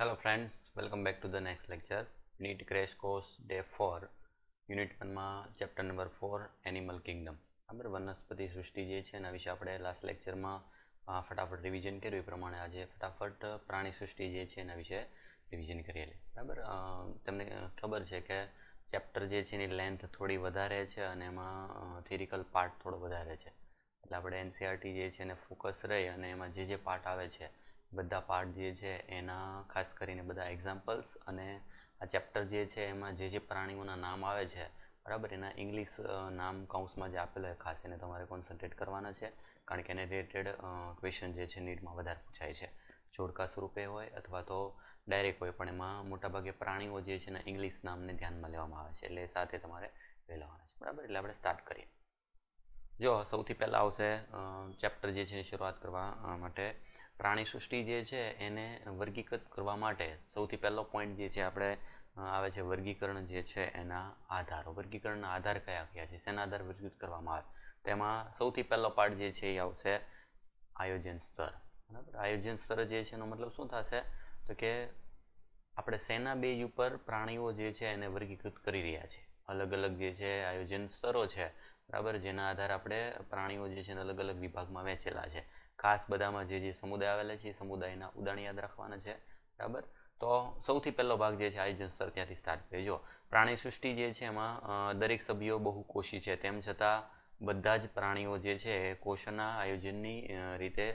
hello friends welcome back to the next lecture neat crash course day 4 unit વનમાં chapter number four animal kingdom બરાબર વનસ્પતિ સૃષ્ટિ જે છે એના વિશે આપણે લાસ્ટ લેક્ચરમાં ફટાફટ રિવિઝન કર્યું એ પ્રમાણે આજે ફટાફટ પ્રાણી સૃષ્ટિ જે છે એના વિશે રિવિઝન કરીએ બરાબર તમને ખબર છે કે ચેપ્ટર જે છે એની લેન્થ થોડી વધારે છે અને એમાં થિરિકલ પાર્ટ થોડો વધારે છે એટલે આપણે એનસીઆરટી e જે છે એને ફોકસ રહી અને એમાં જે જે પાર્ટ આવે છે બધા પાર્ટ જે છે એના ખાસ કરીને બધા એક્ઝામ્પલ્સ અને આ ચેપ્ટર જે છે એમાં જે જે પ્રાણીઓના નામ આવે છે બરાબર એના ઇંગ્લિશ નામ કાઉન્સમાં જે આપેલા હોય ખાસ એને તમારે કોન્સન્ટ્રેટ કરવાના છે કારણ કે એને રિલેટેડ ક્વેશ્ચન જે છે નીટમાં વધારે પૂછાય છે જોડકા સ્વરૂપે હોય અથવા તો ડાયરેક્ટ હોય પણ એમાં મોટાભાગે પ્રાણીઓ જે છે એના ઇંગ્લિશ નામને ધ્યાનમાં લેવામાં આવે છે એટલે સાથે તમારે પહેલાવાના છે બરાબર એટલે આપણે સ્ટાર્ટ કરીએ જો સૌથી પહેલાં આવશે ચેપ્ટર જે છે શરૂઆત કરવા માટે પ્રાણી સૃષ્ટિ જે છે એને વર્ગીકૃત કરવા માટે સૌથી પહેલો પોઈન્ટ જે છે આપણે આવે છે વર્ગીકરણ જે છે એના આધારો વર્ગીકરણના આધાર કયા કયા છે સેના આધાર વર્ગીકૃત કરવામાં આવે તેમાં સૌથી પહેલો પાર્ટ જે છે એ આવશે આયોજન સ્તર બરાબર આયોજન સ્તર જે છે એનો મતલબ શું થશે તો કે આપણે સેના બેઝ ઉપર પ્રાણીઓ જે છે એને વર્ગીકૃત કરી રહ્યા છે અલગ અલગ જે છે આયોજન સ્તરો છે બરાબર જેના આધારે આપણે પ્રાણીઓ જે છે એને અલગ અલગ વિભાગમાં વહેંચેલા છે ખાસ બધામાં જે જે સમુદાય આવેલા છે એ સમુદાયના ઉદાહરણ યાદ રાખવાના છે બરાબર તો સૌથી પહેલો ભાગ જે છે આયોજન સ્તર ત્યાંથી સ્ટાર્ટ થયો જો પ્રાણી સૃષ્ટિ જે છે એમાં દરેક સભ્યો બહુ બહુકોષી છે તેમ છતાં બધા જ પ્રાણીઓ જે છે એ કોષના આયોજનની રીતે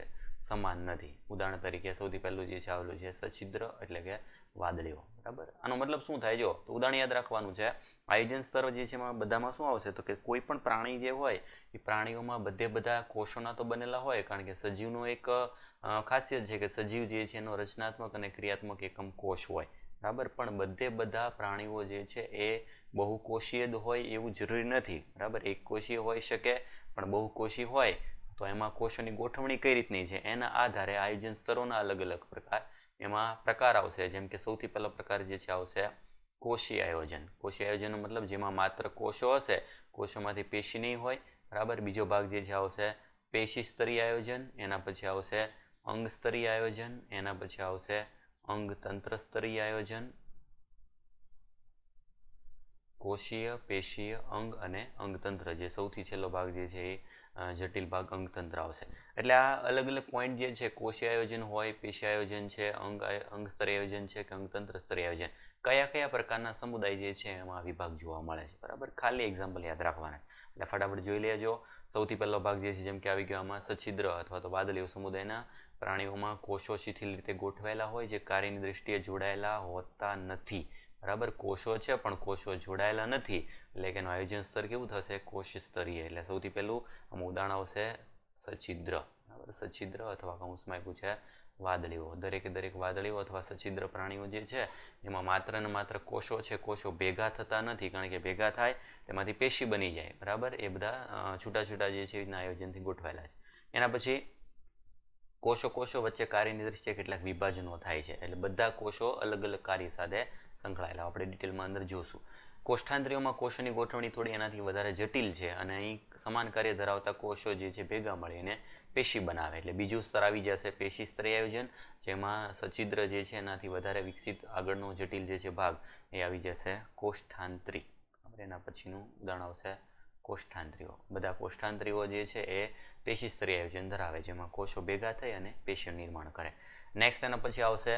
સમાન નથી ઉદાહરણ તરીકે સૌથી પહેલું જે છે આવેલું છે સછિદ્ર એટલે કે વાદળીઓ બરાબર આનો મતલબ શું થાય જો તો ઉદાહરણ યાદ રાખવાનું છે આયોજન સ્તર જે છે એમાં બધામાં શું આવશે તો કે કોઈ પણ પ્રાણી જે હોય એ પ્રાણીઓમાં બધે બધા કોષોના તો બનેલા હોય કારણ કે સજીવનો એક ખાસિયત છે કે સજીવ જે છે એનો રચનાત્મક અને ક્રિયાત્મક એકમ કોષ હોય બરાબર પણ બધે બધા પ્રાણીઓ જે છે એ બહુકોષીય જ હોય એવું જરૂરી નથી બરાબર એક કોષીય હોઈ શકે પણ બહુકોષી હોય તો એમાં કોષોની ગોઠવણી કઈ રીતની છે એના આધારે આયોજન સ્તરોના અલગ અલગ પ્રકાર એમાં પ્રકાર આવશે જેમ કે સૌથી પહેલો પ્રકાર જે છે આવશે કોષીય આયોજન કોષીય આયોજનનો મતલબ જેમાં માત્ર કોષો હશે કોષોમાંથી પેશી નહીં હોય બરાબર બીજો ભાગ જે છે આવશે પેશી સ્તરીય આયોજન એના પછી આવશે અંગ સ્તરીય આયોજન એના પછી આવશે અંગતંત્ર સ્તરીય આયોજન કોષીય પેશીય અંગ અને અંગતંત્ર જે સૌથી છેલ્લો ભાગ જે છે એ જટિલ ભાગ અંગતંત્ર આવશે એટલે આ અલગ અલગ પોઈન્ટ જે છે કોષી આયોજન હોય પેશી આયોજન છે અંગ અંગ સ્તરીય આયોજન છે કે અંગતંત્ર સ્તરીય આયોજન કયા કયા પ્રકારના સમુદાય જે છે એમાં વિભાગ જોવા મળે છે બરાબર ખાલી એક્ઝામ્પલ યાદ રાખવાના એટલે ફટાફટ જોઈ લેજો સૌથી પહેલો ભાગ જે છે જેમ કે આવી ગયો આમાં સછિદ્ર અથવા તો વાદળીઓ સમુદાયના પ્રાણીઓમાં કોષો શિથિલ રીતે ગોઠવાયેલા હોય જે કાર્યની દૃષ્ટિએ જોડાયેલા હોતા નથી બરાબર કોષો છે પણ કોષો જોડાયેલા નથી એટલે કે એનું આયોજન સ્તર કેવું થશે કોષ સ્તરીય એટલે સૌથી પહેલું આમાં ઉદાહરણ આવશે સછિદ્ર બરાબર સછિદ્ર અથવા કૌંસમાં આપ્યું છે વાદળીઓ દરેકે દરેક વાદળીઓ અથવા સછિદ્ર પ્રાણીઓ જે છે એમાં માત્ર ને માત્ર કોષો છે કોષો ભેગા થતા નથી કારણ કે ભેગા થાય તેમાંથી પેશી બની જાય બરાબર એ બધા છૂટા છૂટા જે છે એના આયોજનથી ગોઠવાયેલા છે એના પછી કોષો કોષો વચ્ચે કાર્યની દ્રષ્ટિએ કેટલાક વિભાજનો થાય છે એટલે બધા કોષો અલગ અલગ કાર્ય સાથે સંકળાયેલા આપણે ડિટેલમાં અંદર જોશું કોષ્ઠાંત્રીઓમાં કોષોની ગોઠવણી થોડી એનાથી વધારે જટિલ છે અને અહીં સમાન કાર્ય ધરાવતા કોષો જે છે ભેગા મળીને પેશી બનાવે એટલે બીજું સ્તર આવી જશે પેશી સ્તરે આયોજન જેમાં સચિદ્ર જે છે એનાથી વધારે વિકસિત આગળનો જટિલ જે છે ભાગ એ આવી જશે કોષ્ઠાંત્રી આપણે એના પછીનું ઉદાહરણ આવશે કોષ્ઠાંત્રીઓ બધા કોષ્ઠાંત્રીઓ જે છે એ પેશી સ્તરીય આયોજન ધરાવે જેમાં કોષો ભેગા થઈ અને પેશીઓ નિર્માણ કરે નેક્સ્ટ એના પછી આવશે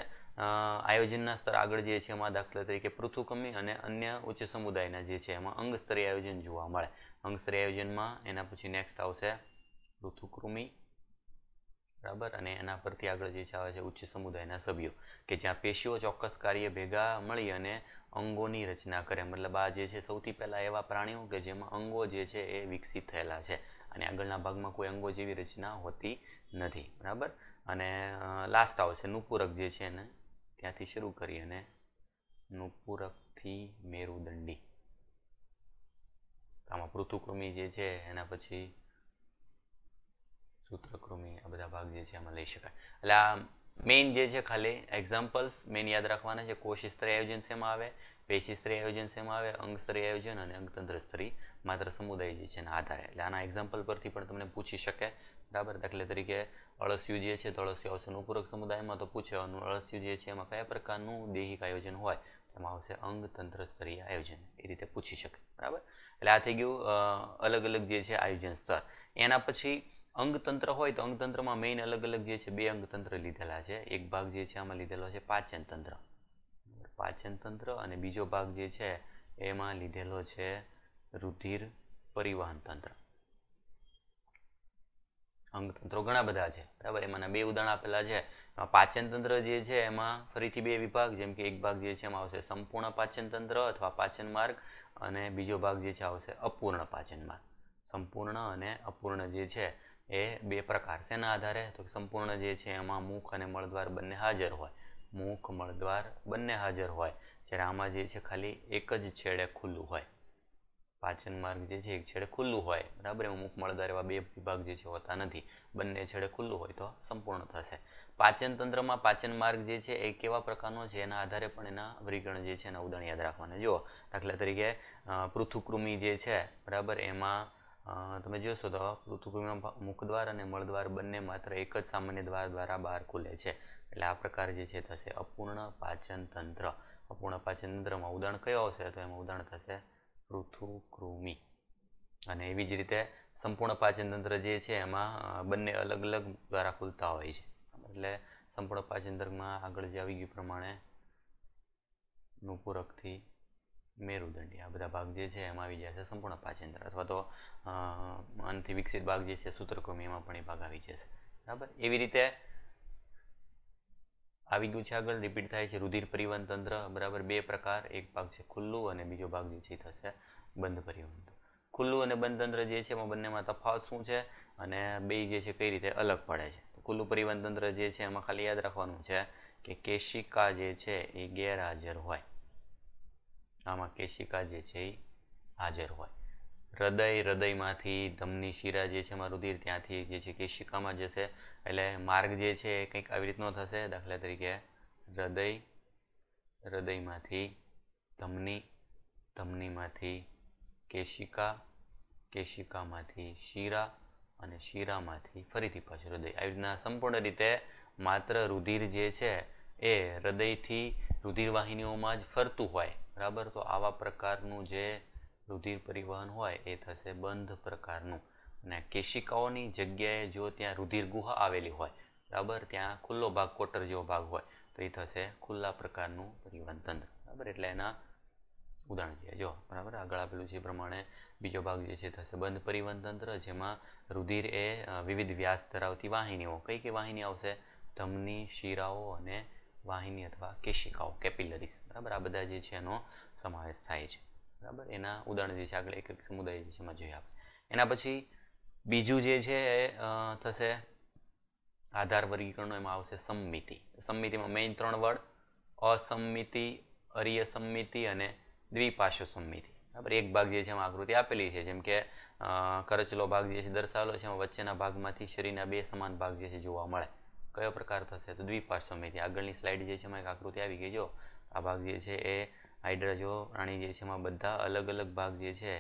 આયોજનના સ્તર આગળ જે છે એમાં દાખલા તરીકે પૃથુકમી અને અન્ય ઉચ્ચ સમુદાયના જે છે એમાં અંગસ્તરીય આયોજન જોવા મળે અંગસ્તરીય આયોજનમાં એના પછી નેક્સ્ટ આવશે ઋતુકૃમિ બરાબર અને એના પરથી આગળ જે છે આવે છે ઉચ્ચ સમુદાયના સભ્યો કે જ્યાં પેશીઓ ચોક્કસ કાર્ય ભેગા મળી અને અંગોની રચના કરે મતલબ આ જે છે સૌથી પહેલાં એવા પ્રાણીઓ કે જેમાં અંગો જે છે એ વિકસિત થયેલા છે અને આગળના ભાગમાં કોઈ અંગો જેવી રચના હોતી નથી બરાબર અને લાસ્ટ આવશે નુપૂરક જે છે એને ત્યાંથી શરૂ કરી અને નુપૂરકથી મેરુદંડી આમાં પૃથુકૃમિ જે છે એના પછી સૂત્રકૃમિ આ બધા ભાગ જે છે આમાં લઈ શકાય એટલે આ મેઇન જે છે ખાલી એક્ઝામ્પલ્સ મેઇન યાદ રાખવાના છે કોશિસ્ત્રી આયોજન શેમાં આવે પેશિસ્ત્રી આયોજન શેમાં આવે અંગસ્ત્રી આયોજન અને અંગતંત્ર સ્ત્રી માત્ર સમુદાય જે છે એના આધારે એટલે આના એક્ઝામ્પલ પરથી પણ તમને પૂછી શકે બરાબર દાખલા તરીકે અળસિયું જે છે તો અળસિયું આવશે અનુપૂરક સમુદાયમાં તો પૂછવાનું અળસિયું જે છે એમાં કયા પ્રકારનું દૈહિક આયોજન હોય એમાં આવશે અંગતંત્ર સ્તરીય આયોજન એ રીતે પૂછી શકે બરાબર એટલે આ થઈ ગયું અલગ અલગ જે છે આયોજન સ્તર એના પછી અંગતંત્ર હોય તો અંગતંત્રમાં મેઇન અલગ અલગ જે છે બે અંગતંત્ર લીધેલા છે એક ભાગ જે છે આમાં લીધેલો છે પાચન તંત્ર પાચન તંત્ર અને બીજો ભાગ જે છે એમાં લીધેલો છે રુધિર પરિવહન તંત્ર અંગતંત્રો ઘણા બધા છે બરાબર એમાંના બે ઉદાહરણ આપેલા છે પાચન તંત્ર જે છે એમાં ફરીથી બે વિભાગ જેમ કે એક ભાગ જે છે એમાં આવશે સંપૂર્ણ પાચન તંત્ર અથવા પાચન માર્ગ અને બીજો ભાગ જે છે આવશે અપૂર્ણ પાચન માર્ગ સંપૂર્ણ અને અપૂર્ણ જે છે એ બે પ્રકાર શેના આધારે તો સંપૂર્ણ જે છે એમાં મુખ અને મળદ્વાર બંને હાજર હોય મુખ મળદ્વાર બંને હાજર હોય જ્યારે આમાં જે છે ખાલી એક જ છેડે ખુલ્લું હોય પાચન માર્ગ જે છે એક છેડે ખુલ્લું હોય બરાબર એમાં મુખ મળદ્વાર એવા બે વિભાગ જે છે હોતા નથી બંને છેડે ખુલ્લું હોય તો સંપૂર્ણ થશે પાચન તંત્રમાં પાચન માર્ગ જે છે એ કેવા પ્રકારનો છે એના આધારે પણ એના વર્ગીકરણ જે છે એના ઉદાહરણ યાદ રાખવાના જુઓ દાખલા તરીકે પૃથુકૃમિ જે છે બરાબર એમાં તમે જોશો તો પૃથ્વીમાં મુખદ્વાર અને મળદ્વાર બંને માત્ર એક જ સામાન્ય દ્વાર દ્વારા બહાર ખુલે છે એટલે આ પ્રકાર જે છે થશે અપૂર્ણ પાચન તંત્ર અપૂર્ણ પાચન તંત્રમાં ઉદાહરણ કયો આવશે તો એમાં ઉદાહરણ થશે પૃથુકૃમિ અને એવી જ રીતે સંપૂર્ણ પાચન તંત્ર જે છે એમાં બંને અલગ અલગ દ્વારા ખુલતા હોય છે એટલે સંપૂર્ણ પાચન તંત્રમાં આગળ જે આવી ગયું પ્રમાણે નુપૂરકથી મેરુદંડી આ બધા ભાગ જે છે એમાં આવી જશે સંપૂર્ણ પાચેન્દ્ર અથવા તો અંતથી વિકસિત ભાગ જે છે સૂત્રકૃમિ એમાં પણ એ ભાગ આવી જશે બરાબર એવી રીતે આવી ગયું છે આગળ રિપીટ થાય છે રુધિર પરિવહન તંત્ર બરાબર બે પ્રકાર એક ભાગ છે ખુલ્લું અને બીજો ભાગ જે છે થશે બંધ પરિવહન ખુલ્લું અને બંધ તંત્ર જે છે એમાં બંનેમાં તફાવત શું છે અને બે જે છે કઈ રીતે અલગ પડે છે ખુલ્લું પરિવહન તંત્ર જે છે એમાં ખાલી યાદ રાખવાનું છે કે કેશિકા જે છે એ ગેરહાજર હોય આમાં કેશિકા જે છે એ હાજર હોય હૃદય હૃદયમાંથી ધમની શિરા જે છે અમારું રુધિર ત્યાંથી જે છે કેશિકામાં જશે એટલે માર્ગ જે છે એ કંઈક આવી રીતનો થશે દાખલા તરીકે હૃદય હૃદયમાંથી ધમની ધમનીમાંથી કેશિકા કેશિકામાંથી શિરા અને શિરામાંથી ફરીથી પાછું હૃદય આવી રીતના સંપૂર્ણ રીતે માત્ર રુધિર જે છે એ હૃદયથી રુધિરવાહિનીઓમાં જ ફરતું હોય બરાબર તો આવા પ્રકારનું જે રુધિર પરિવહન હોય એ થશે બંધ પ્રકારનું અને કેશિકાઓની જગ્યાએ જો ત્યાં રુધિર ગુહા આવેલી હોય બરાબર ત્યાં ખુલ્લો ભાગ કોટર જેવો ભાગ હોય તો એ થશે ખુલ્લા પ્રકારનું પરિવહન તંત્ર બરાબર એટલે એના ઉદાહરણ છે જો બરાબર આગળ આપેલું છે પ્રમાણે બીજો ભાગ જે છે થશે બંધ પરિવહન તંત્ર જેમાં રુધિર એ વિવિધ વ્યાસ ધરાવતી વાહિનીઓ કઈ કઈ વાહિની આવશે ધમની શિરાઓ અને વાહિની અથવા કેશિકાઓ કેપિલરીસ બરાબર આ બધા જે છે એનો સમાવેશ થાય છે બરાબર એના ઉદાહરણ જે છે આગળ એક એક સમુદાય જે છે એમાં જોઈ આપણે એના પછી બીજું જે છે એ થશે આધાર વર્ગીકરણનો એમાં આવશે સંમિતિ સંમિતિમાં મેઇન ત્રણ વર્ડ અસંમિતિ અરીય સંમિતિ અને દ્વિપાશ્વ સંમિતિ બરાબર એક ભાગ જે છે એમાં આકૃતિ આપેલી છે જેમ કે કરચલો ભાગ જે છે દર્શાવેલો છે એમાં વચ્ચેના ભાગમાંથી શરીરના બે સમાન ભાગ જે છે જોવા મળે કયો પ્રકાર થશે તો દ્વિપાર્શ્વ સમિતિ આગળની સ્લાઇડ જે છે એમાં એક આકૃતિ આવી ગઈ જો આ ભાગ જે છે એ હાઇડ્રા પ્રાણી જે છે એમાં બધા અલગ અલગ ભાગ જે છે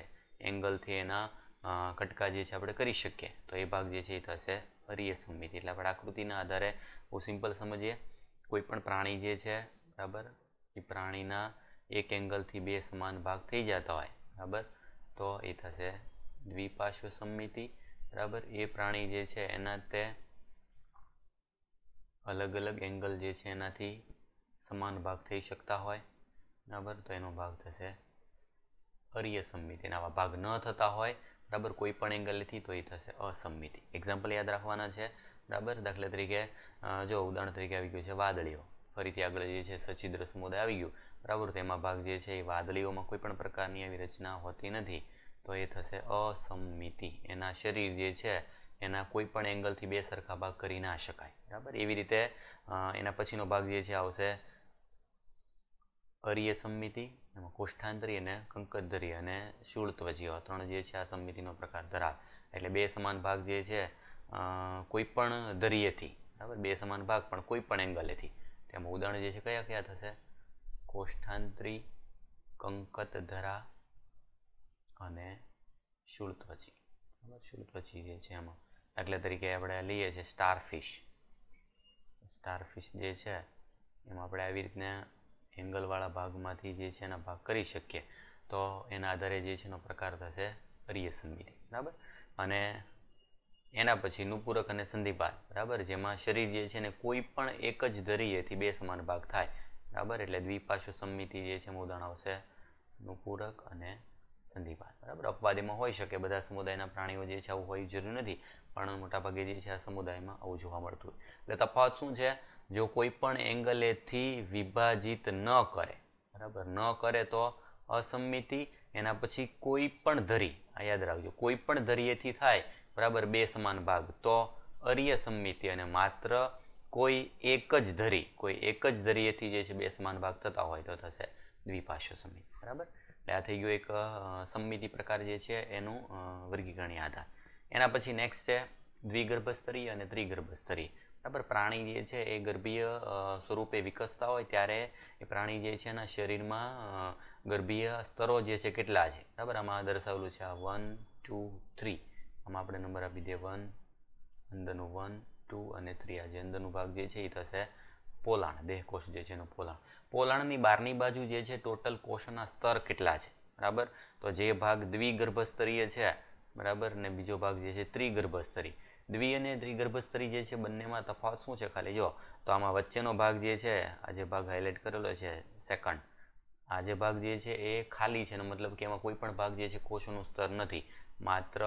એંગલથી એના કટકા જે છે આપણે કરી શકીએ તો એ ભાગ જે છે એ થશે અરીય સમિતિ એટલે આપણે આકૃતિના આધારે બહુ સિમ્પલ સમજીએ કોઈ પણ પ્રાણી જે છે બરાબર એ પ્રાણીના એક એંગલથી બે સમાન ભાગ થઈ જતા હોય બરાબર તો એ થશે દ્વિપાશ્વ સમિતિ બરાબર એ પ્રાણી જે છે એના તે અલગ અલગ એંગલ જે છે એનાથી સમાન ભાગ થઈ શકતા હોય બરાબર તો એનો ભાગ થશે અર્યસમિતિ એના ભાગ ન થતા હોય બરાબર કોઈ પણ એંગલથી તો એ થશે અસમિતિ એક્ઝામ્પલ યાદ રાખવાના છે બરાબર દાખલા તરીકે જો ઉદાહરણ તરીકે આવી ગયું છે વાદળીઓ ફરીથી આગળ જે છે સચિદ્ર સમુદાય આવી ગયું બરાબર તો એમાં ભાગ જે છે એ વાદળીઓમાં કોઈ પણ પ્રકારની આવી રચના હોતી નથી તો એ થશે અસમિતિ એના શરીર જે છે એના કોઈપણ એંગલથી બે સરખા ભાગ કરી ના શકાય બરાબર એવી રીતે એના પછીનો ભાગ જે છે આવશે અરીય સમિતિ એમાં કોષ્ઠાંતરી અને કંકધરી અને શૂળત્વજીઓ ત્રણ જે છે આ સમિતિનો પ્રકાર ધરાવે એટલે બે સમાન ભાગ જે છે કોઈ પણ દરિયેથી બરાબર બે સમાન ભાગ પણ કોઈ પણ એંગલેથી તેમાં ઉદાહરણ જે છે કયા કયા થશે કોષ્ઠાંતરી કંકતધરા અને શૂળત્વજી બરાબર શૂળત્વજી જે છે એમાં દાખલા તરીકે આપણે લઈએ છીએ સ્ટારફિશ સ્ટારફિશ જે છે એમાં આપણે આવી રીતના એંગલવાળા ભાગમાંથી જે છે એના ભાગ કરી શકીએ તો એના આધારે જે છે એનો પ્રકાર થશે અરીય સમિતિ બરાબર અને એના પછી નુપૂરક અને સંધિપાત બરાબર જેમાં શરીર જે છે ને કોઈ પણ એક જ ધરીએથી બે સમાન ભાગ થાય બરાબર એટલે દ્વિપાશુ સમિતિ જે છે એમાં ઉદાહરણ આવશે નું અને સંધિપાન બરાબર અપવાદીમાં હોઈ શકે બધા સમુદાયના પ્રાણીઓ જે છે આવું હોય જરૂરી નથી પણ મોટાભાગે જે છે આ સમુદાયમાં આવું જોવા મળતું હોય એટલે તફાવત શું છે જો કોઈ પણ એંગલેથી વિભાજિત ન કરે બરાબર ન કરે તો અસંમિતિ એના પછી કોઈ પણ ધરી આ યાદ રાખજો કોઈ પણ ધરીએથી થાય બરાબર બે સમાન ભાગ તો અર્ય સંમિતિ અને માત્ર કોઈ એક જ ધરી કોઈ એક જ ધરીએથી જે છે બે સમાન ભાગ થતા હોય તો થશે દ્વિપાશ્વ સંમિતિ બરાબર એટલે આ થઈ ગયું એક સમમિતિ પ્રકાર જે છે એનું વર્ગીકરણીય આધાર એના પછી નેક્સ્ટ છે દ્વિગર્ભસ્તરી અને ત્રિગર્ભસ્તરી બરાબર પ્રાણી જે છે એ ગર્ભીય સ્વરૂપે વિકસતા હોય ત્યારે એ પ્રાણી જે છે એના શરીરમાં ગર્ભીય સ્તરો જે છે કેટલા છે બરાબર આમાં દર્શાવેલું છે આ વન ટુ થ્રી આમાં આપણે નંબર આપી દઈએ વન અંદરનું વન ટુ અને થ્રી આ જે અંદરનું ભાગ જે છે એ થશે પોલાણ દેહકોષ જે છે એનું પોલાણ પોલાણની બહારની બાજુ જે છે ટોટલ કોષના સ્તર કેટલા છે બરાબર તો જે ભાગ દ્વિગર્ભસ્તરીય છે બરાબર ને બીજો ભાગ જે છે ત્રિગર્ભસ્તરી દ્વિ અને ત્રિગર્ભસ્તરી જે છે બંનેમાં તફાવત શું છે ખાલી જો તો આમાં વચ્ચેનો ભાગ જે છે આ જે ભાગ હાઇલાઇટ કરેલો છે સેકન્ડ આ જે ભાગ જે છે એ ખાલી છે મતલબ કે એમાં કોઈ પણ ભાગ જે છે કોષોનું સ્તર નથી માત્ર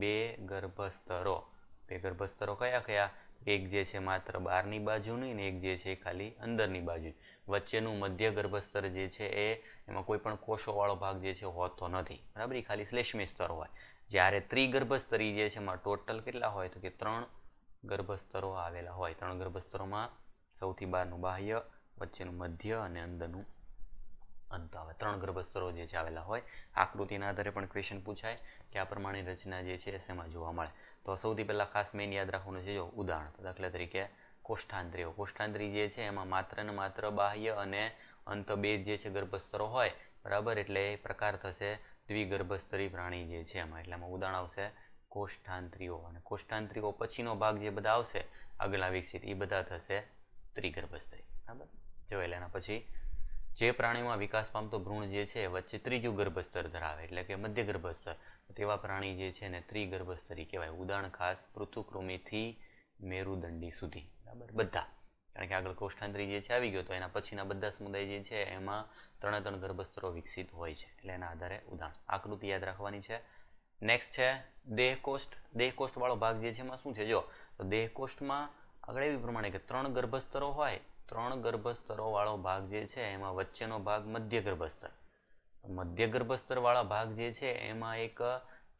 બે ગર્ભસ્તરો બે ગર્ભસ્તરો કયા કયા એક જે છે માત્ર બહારની બાજુની અને એક જે છે ખાલી અંદરની બાજુ વચ્ચેનું મધ્ય ગર્ભસ્તર જે છે એ એમાં કોઈ પણ કોષોવાળો ભાગ જે છે હોતો નથી બરાબર ખાલી શ્લેષ્મી સ્તર હોય જ્યારે ત્રિગર્ભસ્તરી જે છે એમાં ટોટલ કેટલા હોય તો કે ત્રણ ગર્ભસ્તરો આવેલા હોય ત્રણ ગર્ભસ્તરોમાં સૌથી બહારનું બાહ્ય વચ્ચેનું મધ્ય અને અંદરનું અંત આવે ત્રણ ગર્ભસ્તરો જે છે આવેલા હોય આકૃતિના આધારે પણ ક્વેશ્ચન પૂછાય કે આ પ્રમાણે રચના જે છે એમાં જોવા મળે તો સૌથી પહેલાં ખાસ મેઇન યાદ રાખવાનું છે જો ઉદાહરણ દાખલા તરીકે કોષ્ઠાંત્રીઓ કોષ્ઠાંત્રી જે છે એમાં માત્ર ને માત્ર બાહ્ય અને અંત બે જે છે ગર્ભસ્તરો હોય બરાબર એટલે એ પ્રકાર થશે દ્વિગર્ભસ્તરી પ્રાણી જે છે એમાં એટલે એમાં ઉદાહરણ આવશે કોષ્ઠાંત્રીઓ અને કોષ્ઠાંત્રીઓ પછીનો ભાગ જે બધા આવશે આગલા વિકસિત એ બધા થશે ત્રિગર્ભસ્તરી બરાબર જો એટલે એના પછી જે પ્રાણીમાં વિકાસ પામતો ભ્રૂણ જે છે વચ્ચે ત્રીજું ગર્ભસ્તર ધરાવે એટલે કે મધ્ય ગર્ભસ્તર તેવા પ્રાણી જે છે ને ત્રિગર્ભ સ્તરી કહેવાય ઉદાહરણ ખાસ પૃથુકૃમિથી મેરુદંડી સુધી બરાબર બધા કારણ કે આગળ કોષ્ઠાંતરી જે છે આવી ગયો તો એના પછીના બધા સમુદાય જે છે એમાં ત્રણે ત્રણ ગર્ભસ્તરો વિકસિત હોય છે એટલે એના આધારે ઉદાહરણ આકૃતિ યાદ રાખવાની છે નેક્સ્ટ છે દેહકોષ્ઠ દેહકોષ્ઠવાળો ભાગ જે છે એમાં શું છે જો તો દેહકોષ્ઠમાં આગળ એવી પ્રમાણે કે ત્રણ ગર્ભસ્તરો હોય ત્રણ ગર્ભસ્તરોવાળો ભાગ જે છે એમાં વચ્ચેનો ભાગ મધ્ય ગર્ભસ્તર મધ્ય ગર્ભસ્તરવાળા ભાગ જે છે એમાં એક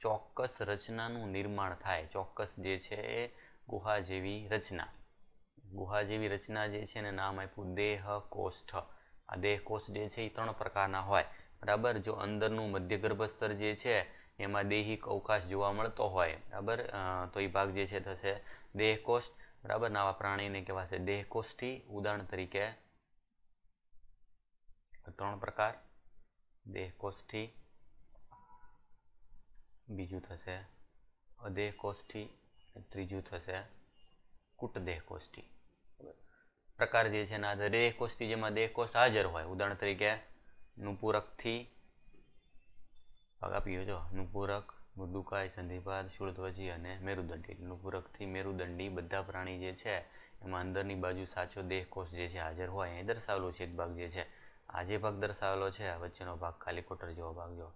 ચોક્કસ રચનાનું નિર્માણ થાય ચોક્કસ જે છે એ ગુહા જેવી રચના ગુહા જેવી રચના જે છે એને નામ આપ્યું દેહ કોષ્ઠ આ દેહ કોષ જે છે એ ત્રણ પ્રકારના હોય બરાબર જો અંદરનું મધ્ય ગર્ભસ્તર જે છે એમાં દેહિક અવકાશ જોવા મળતો હોય બરાબર તો એ ભાગ જે છે થશે દેહકોષ્ઠ બરાબર નાવા પ્રાણીને કહેવાશે દેહકોષ્ઠી ઉદાહરણ તરીકે ત્રણ પ્રકાર દેહ કોષ્ઠી બીજું થશે અદેહ કોષ્ઠી ત્રીજું થશે કૂટદેહ કોષ્ઠી પ્રકાર જે છે એના આધારે દેહ કોષ્ઠી જેમાં દેહ કોષ્ઠ હાજર હોય ઉદાહરણ તરીકે નુપુરકથી ભાગ આપી જો નુપુરક મૃદુકાય સંધિપાદ શૂળધ્વજી અને મેરુદંડી નુપુરકથી મેરુદંડી બધા પ્રાણી જે છે એમાં અંદરની બાજુ સાચો દેહકોષ જે છે હાજર હોય એ દર્શાવેલું છે એક ભાગ જે છે આજે ભાગ દર્શાવેલો છે આ વચ્ચેનો ભાગ ખાલી કોટર જેવો ભાગ જો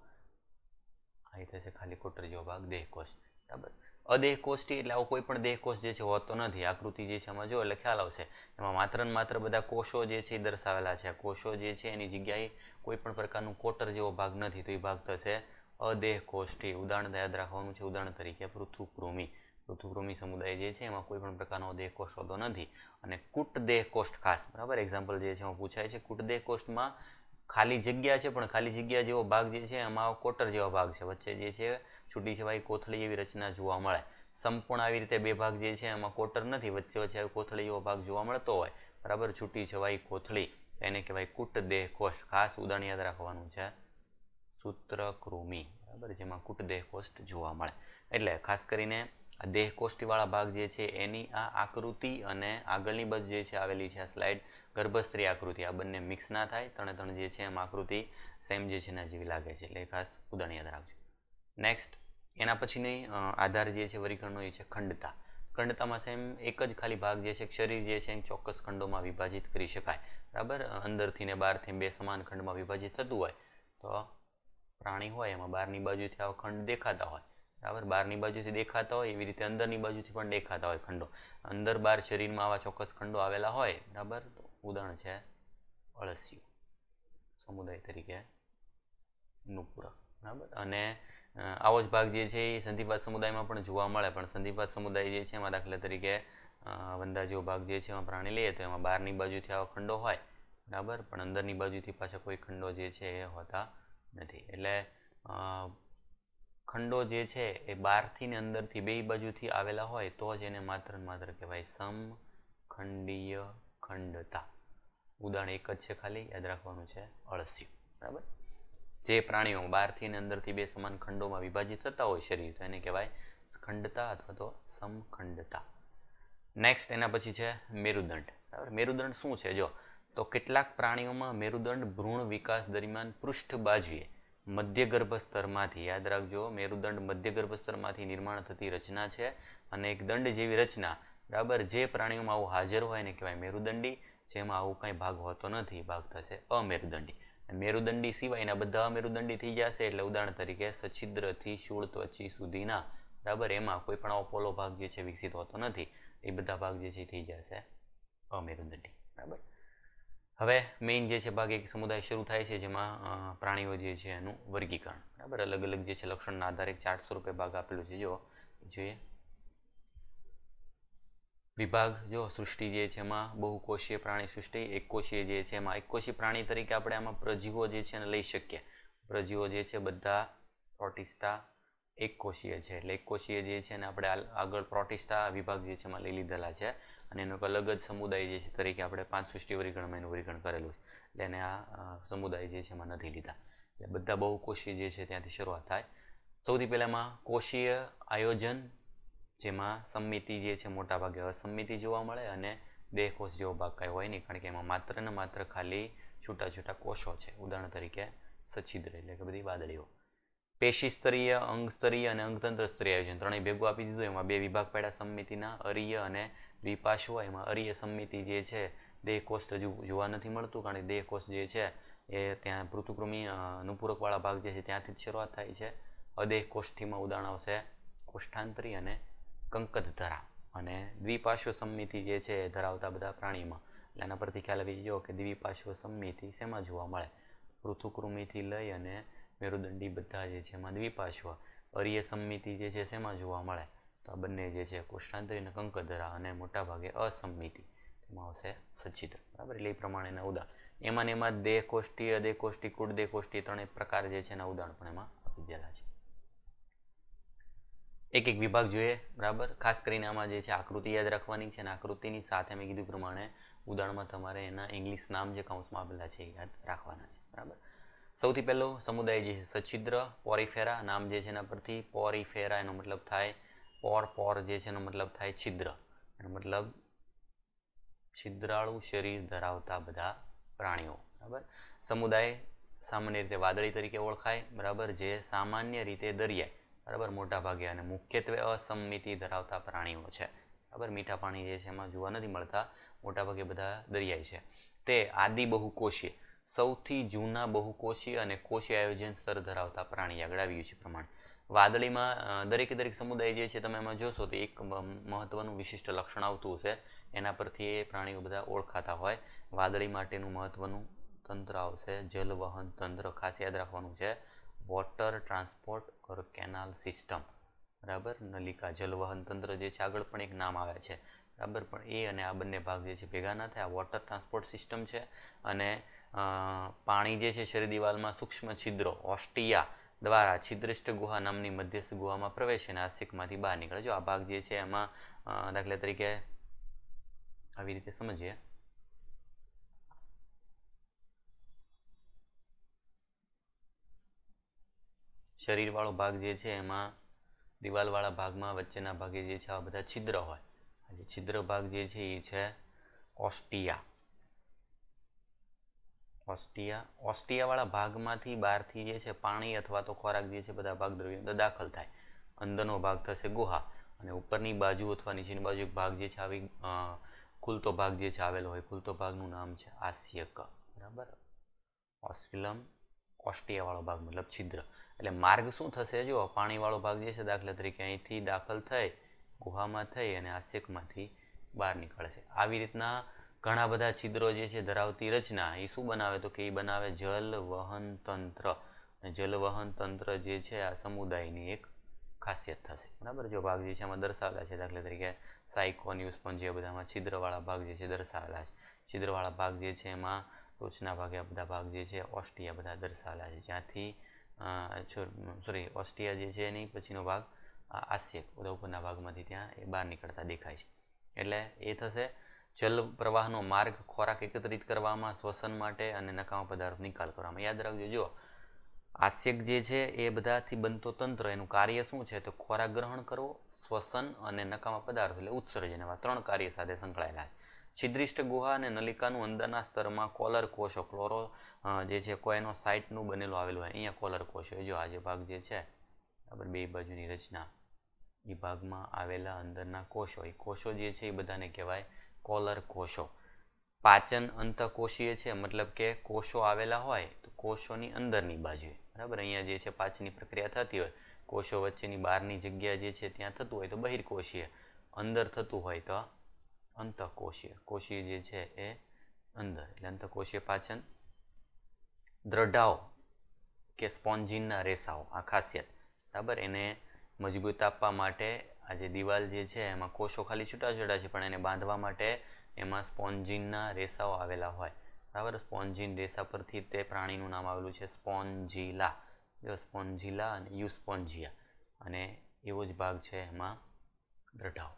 અહીં થશે ખાલી કોટર જેવો ભાગ દેહકોષ બરાબર અદેહ અદેહકોષ્ટી એટલે આવો કોઈ પણ દેહકોષ જે છે હોતો નથી આકૃતિ જે છે એમાં જો એટલે ખ્યાલ આવશે એમાં માત્ર ને માત્ર બધા કોષો જે છે એ દર્શાવેલા છે કોષો જે છે એની જગ્યાએ કોઈ પણ પ્રકારનું કોટર જેવો ભાગ નથી તો એ ભાગ થશે અદેહ અદેહકોષ્ઠી ઉદાહરણ યાદ રાખવાનું છે ઉદાહરણ તરીકે પૃથુકૃમિ ઋતુભૂમિ સમુદાય જે છે એમાં કોઈ પણ પ્રકારનો દેહકોષ્ઠ હોતો નથી અને કૂટદેહ કોષ્ટ ખાસ બરાબર એક્ઝામ્પલ જે છે એમાં પૂછાય છે કૂટદેહ કોષ્ટમાં ખાલી જગ્યા છે પણ ખાલી જગ્યા જેવો ભાગ જે છે એમાં કોટર જેવો ભાગ છે વચ્ચે જે છે છૂટી છવાઈ કોથળી એવી રચના જોવા મળે સંપૂર્ણ આવી રીતે બે ભાગ જે છે એમાં કોટર નથી વચ્ચે વચ્ચે કોથળી જેવો ભાગ જોવા મળતો હોય બરાબર છૂટી છવાઈ કોથળી એને કહેવાય કૂટદેહ કોષ્ટ ખાસ ઉદાહરણ યાદ રાખવાનું છે સૂત્રકૃમિ બરાબર જેમાં કૂટદેહ કોષ્ટ જોવા મળે એટલે ખાસ કરીને આ દેહકોષ્ઠીવાળા ભાગ જે છે એની આ આકૃતિ અને આગળની બાજુ જે છે આવેલી છે આ સ્લાઇડ ગર્ભસ્ત્રી આકૃતિ આ બંને મિક્સ ના થાય ત્રણે ત્રણ જે છે એમ આકૃતિ સેમ જે છે એના જેવી લાગે છે એટલે ખાસ ઉદાહરણ યાદ રાખજો નેક્સ્ટ એના પછીની આધાર જે છે વર્ગીકરણનો એ છે ખંડતા ખંડતામાં સેમ એક જ ખાલી ભાગ જે છે શરીર જે છે એને ચોક્કસ ખંડોમાં વિભાજિત કરી શકાય બરાબર અંદરથી ને બહારથી બે સમાન ખંડમાં વિભાજિત થતું હોય તો પ્રાણી હોય એમાં બહારની બાજુથી આવા ખંડ દેખાતા હોય બરાબર બહારની બાજુથી દેખાતા હોય એવી રીતે અંદરની બાજુથી પણ દેખાતા હોય ખંડો અંદર બહાર શરીરમાં આવા ચોક્કસ ખંડો આવેલા હોય બરાબર ઉદાહરણ છે અળસિયું સમુદાય તરીકે નુપુરા બરાબર અને આવો જ ભાગ જે છે એ સંધિપાત સમુદાયમાં પણ જોવા મળે પણ સંધિપાત સમુદાય જે છે એમાં દાખલા તરીકે વંદા જેવો ભાગ જે છે એમાં પ્રાણી લઈએ તો એમાં બહારની બાજુથી આવા ખંડો હોય બરાબર પણ અંદરની બાજુથી પાછા કોઈ ખંડો જે છે એ હોતા નથી એટલે ખંડો જે છે એ બહારથી ને અંદરથી બે બાજુથી આવેલા હોય તો જ એને માત્ર ને માત્ર કહેવાય સમખંડીય ખંડતા ઉદાહરણ એક જ છે ખાલી યાદ રાખવાનું છે અળસિયું બરાબર જે પ્રાણીઓ બહારથી અને અંદરથી બે સમાન ખંડોમાં વિભાજિત થતા હોય શરીર તો એને કહેવાય ખંડતા અથવા તો સમખંડતા નેક્સ્ટ એના પછી છે મેરુદંડ બરાબર મેરુદંડ શું છે જો તો કેટલાક પ્રાણીઓમાં મેરુદંડ ભ્રૂણ વિકાસ દરમિયાન પૃષ્ઠ બાજુએ મધ્ય ગર્ભસ્તરમાંથી યાદ રાખજો મેરુદંડ મધ્ય ગર્ભસ્તરમાંથી નિર્માણ થતી રચના છે અને એક દંડ જેવી રચના બરાબર જે પ્રાણીઓમાં આવું હાજર હોય એને કહેવાય મેરુદંડી જેમાં આવું કંઈ ભાગ હોતો નથી ભાગ થશે અમેરુદંડી મેરુદંડી સિવાયના બધા અમેરુદંડી થઈ જશે એટલે ઉદાહરણ તરીકે સછિદ્રથી શૂળ ત્વચી સુધીના બરાબર એમાં કોઈ પણ અપોલો ભાગ જે છે વિકસિત હોતો નથી એ બધા ભાગ જે છે થઈ જશે અમેરુદંડી બરાબર હવે મેઇન જે છે ભાગ એક સમુદાય શરૂ થાય છે જેમાં પ્રાણીઓ જે છે એનું વર્ગીકરણ બરાબર અલગ અલગ જે છે લક્ષણના આધારે ચારસો રૂપિયા ભાગ આપેલો છે જો જોઈએ વિભાગ જો સૃષ્ટિ જે છે એમાં બહુકોષીય પ્રાણી સૃષ્ટિ એકકોષીય જે છે એમાં એકકોષી પ્રાણી તરીકે આપણે આમાં પ્રજીવો જે છે એને લઈ શકીએ પ્રજીવો જે છે બધા પ્રોટિસ્ટા એકકોષીય છે એટલે એકકોષીય જે છે એને આપણે આગળ પ્રોટિસ્ટા વિભાગ જે છે એમાં લઈ લીધેલા છે અને એનો એક અલગ જ સમુદાય જે છે તરીકે આપણે પાંચ સૃષ્ટિ વર્ગણમાં એનું વર્ગણ કરેલું છે એટલે એને આ સમુદાય જે છે એમાં નથી લીધા એટલે બધા બહુ કોષીય જે છે ત્યાંથી શરૂઆત થાય સૌથી પહેલાંમાં કોષીય આયોજન જેમાં સંમિતિ જે છે મોટાભાગે અસંમિતિ જોવા મળે અને દેહકોષ જેવો ભાગ કાંઈ હોય નહીં કારણ કે એમાં માત્ર ને માત્ર ખાલી છૂટા છૂટા કોષો છે ઉદાહરણ તરીકે સચ્છિદ્ર એટલે કે બધી વાદળીઓ પેશી સ્તરીય અંગ સ્તરીય અને અંગતંત્ર સ્તરીય આયોજન ત્રણેય ભેગું આપી દીધું એમાં બે વિભાગ પડ્યા સંમિતિના અરીય અને એમાં અરીય સમિતિ જે છે દેહકોષ્ઠ કોષ્ઠ જોવા નથી મળતું કારણ કે દેહ જે છે એ ત્યાં પૃથુકૃમી અનુપૂરકવાળા ભાગ જે છે ત્યાંથી જ શરૂઆત થાય છે અદેહ કોષ્ઠીમાં ઉદાહરણ આવશે કોષ્ઠાંતરી અને કંકતધરા અને દ્વિપાશ્વ સમિતિ જે છે એ ધરાવતા બધા પ્રાણીમાં એટલે એના પરથી ખ્યાલ આવી ગયો કે દ્વિપાશ્વ સમિતિ શેમાં જોવા મળે પૃથુકૃમિથી લઈ અને મેરુદંડી બધા જે છે એમાં દ્વિપાશ્વ અરીય સમિતિ જે છે શેમાં જોવા મળે તો આ બંને જે છે કોષ્ટાંતરી કંકધરા અને મોટાભાગે અસંમિતિ એમાં આવશે સચિત્ર બરાબર એટલે એ પ્રમાણેના ઉદાહરણ એમાં ને એમાં દેહકોષ્ટી અદેહકોષ્ટી કુળ દેહકોષ્ટી ત્રણેય પ્રકાર જે છે એના ઉદાહરણ પણ એમાં આપી દીધેલા છે એક એક વિભાગ જોઈએ બરાબર ખાસ કરીને આમાં જે છે આકૃતિ યાદ રાખવાની છે અને આકૃતિની સાથે મેં કીધું પ્રમાણે ઉદાહરણમાં તમારે એના ઇંગ્લિશ નામ જે કાઉન્સમાં આપેલા છે એ યાદ રાખવાના છે બરાબર સૌથી પહેલો સમુદાય જે છે સછિદ્ર પોરીફેરા નામ જે છે એના પરથી પોરીફેરા એનો મતલબ થાય પોર પોર જે છે એનો મતલબ થાય છિદ્ર એનો મતલબ છિદ્રાળુ શરીર ધરાવતા બધા પ્રાણીઓ બરાબર સમુદાય સામાન્ય રીતે વાદળી તરીકે ઓળખાય બરાબર જે સામાન્ય રીતે દરિયાઈ બરાબર મોટાભાગે અને મુખ્યત્વે અસંમિતિ ધરાવતા પ્રાણીઓ છે બરાબર મીઠા પાણી જે છે એમાં જોવા નથી મળતા મોટાભાગે બધા દરિયાઈ છે તે આદિ બહુકોષીય સૌથી જૂના બહુકોષીય અને કોષી આયોજન સ્તર ધરાવતા પ્રાણી આગળ આવ્યું છે પ્રમાણે વાદળીમાં દરેકે દરેક સમુદાય જે છે તમે એમાં જોશો તો એક મહત્ત્વનું વિશિષ્ટ લક્ષણ આવતું હશે એના પરથી એ પ્રાણીઓ બધા ઓળખાતા હોય વાદળી માટેનું મહત્ત્વનું તંત્ર આવશે જલવહન તંત્ર ખાસ યાદ રાખવાનું છે water transport or canal system બરાબર નલિકા જલવહન તંત્ર જે છે આગળ પણ એક નામ આવે છે બરાબર પણ એ અને આ બંને ભાગ જે છે ભેગા ના થાય આ વોટર ટ્રાન્સપોર્ટ સિસ્ટમ છે અને પાણી જે છે શરીર દિવાલમાં સૂક્ષ્મ છિદ્રો ઓસ્ટિયા દ્વારા છિદ્રષ્ટ ગુહા નામની મધ્યસ્થ ગુહામાં પ્રવેશીને અને સિકમાંથી બહાર નીકળે જો આ ભાગ જે છે એમાં દાખલા તરીકે આવી રીતે સમજીએ શરીરવાળો ભાગ જે છે એમાં દિવાલવાળા ભાગમાં વચ્ચેના ભાગે જે છે આ બધા છિદ્ર હોય જે છિદ્ર ભાગ જે છે એ છે ઓસ્ટિયા ઓસ્ટિયા ઓસ્ટિયાવાળા ભાગમાંથી બહારથી જે છે પાણી અથવા તો ખોરાક જે છે બધા ભાગ દ્રવ્ય દાખલ થાય અંદરનો ભાગ થશે ગુહા અને ઉપરની બાજુ અથવા નીચેની બાજુ ભાગ જે છે આવી ખુલતો ભાગ જે છે આવેલો હોય ખુલતો ભાગનું નામ છે આસ્યક બરાબર ઓસ્ટિલમ ઓસ્ટિયાવાળો ભાગ મતલબ છિદ્ર એટલે માર્ગ શું થશે જો પાણીવાળો ભાગ જે છે દાખલા તરીકે અહીંથી દાખલ થઈ ગુહામાં થઈ અને આસ્યકમાંથી બહાર નીકળશે આવી રીતના ઘણા બધા છિદ્રો જે છે ધરાવતી રચના એ શું બનાવે તો કે એ બનાવે જલવહન તંત્ર જલવહન તંત્ર જે છે આ સમુદાયની એક ખાસિયત થશે બરાબર જો ભાગ જે છે આમાં દર્શાવેલા છે દાખલા તરીકે સાયકો ન્યૂઝ પણ જે બધામાં છિદ્રવાળા ભાગ જે છે દર્શાવેલા છે છિદ્રવાળા ભાગ જે છે એમાં ટોચના ભાગે બધા ભાગ જે છે ઓસ્ટ્રિયા બધા દર્શાવેલા છે જ્યાંથી સોરી ઓસ્ટ્રિયા જે છે એની પછીનો ભાગ આસ્યક બધા ઉપરના ભાગમાંથી ત્યાં એ બહાર નીકળતા દેખાય છે એટલે એ થશે જલ પ્રવાહનો માર્ગ ખોરાક એકત્રિત કરવામાં શ્વસન માટે અને નકામા પદાર્થ નિકાલ કરવામાં યાદ રાખજો જો આસ્યક જે છે એ બધાથી બનતો તંત્ર એનું કાર્ય શું છે તો ખોરાક ગ્રહણ કરવો શ્વસન અને નકામા પદાર્થ એટલે ઉત્સર્જન એવા ત્રણ કાર્ય સાથે સંકળાયેલા છે છિદ્રિષ્ટ ગુહા અને નલિકાનું અંદરના સ્તરમાં કોલર કોષો ક્લોરો જે છે કોઈનો સાઇટનું બનેલું આવેલું હોય અહીંયા કોલર કોષો જો આ જે ભાગ જે છે આપણે બે બાજુની રચના એ ભાગમાં આવેલા અંદરના કોષો એ કોષો જે છે એ બધાને કહેવાય કોલર કોષો પાચન અંતકોષીય છે મતલબ કે કોષો આવેલા હોય તો કોષોની અંદરની બાજુએ બરાબર અહીંયા જે છે પાચનની પ્રક્રિયા થતી હોય કોષો વચ્ચેની બહારની જગ્યા જે છે ત્યાં થતું હોય તો બહિર્કોષીય અંદર થતું હોય તો અંતકોષીય કોષીય જે છે એ અંદર એટલે અંતકોષીય પાચન દ્રઢાઓ કે સ્પોન્જિનના રેસાઓ આ ખાસિયત બરાબર એને મજબૂત આપવા માટે આ જે દિવાલ જે છે એમાં કોષો ખાલી છૂટાછેડા છે પણ એને બાંધવા માટે એમાં સ્પોન્જિનના રેસાઓ આવેલા હોય બરાબર સ્પોન્જિન રેસા પરથી તે પ્રાણીનું નામ આવેલું છે સ્પોન્જીલા જો સ્પોન્જીલા અને યુસ્પોન્જીયા અને એવો જ ભાગ છે એમાં રઢાવ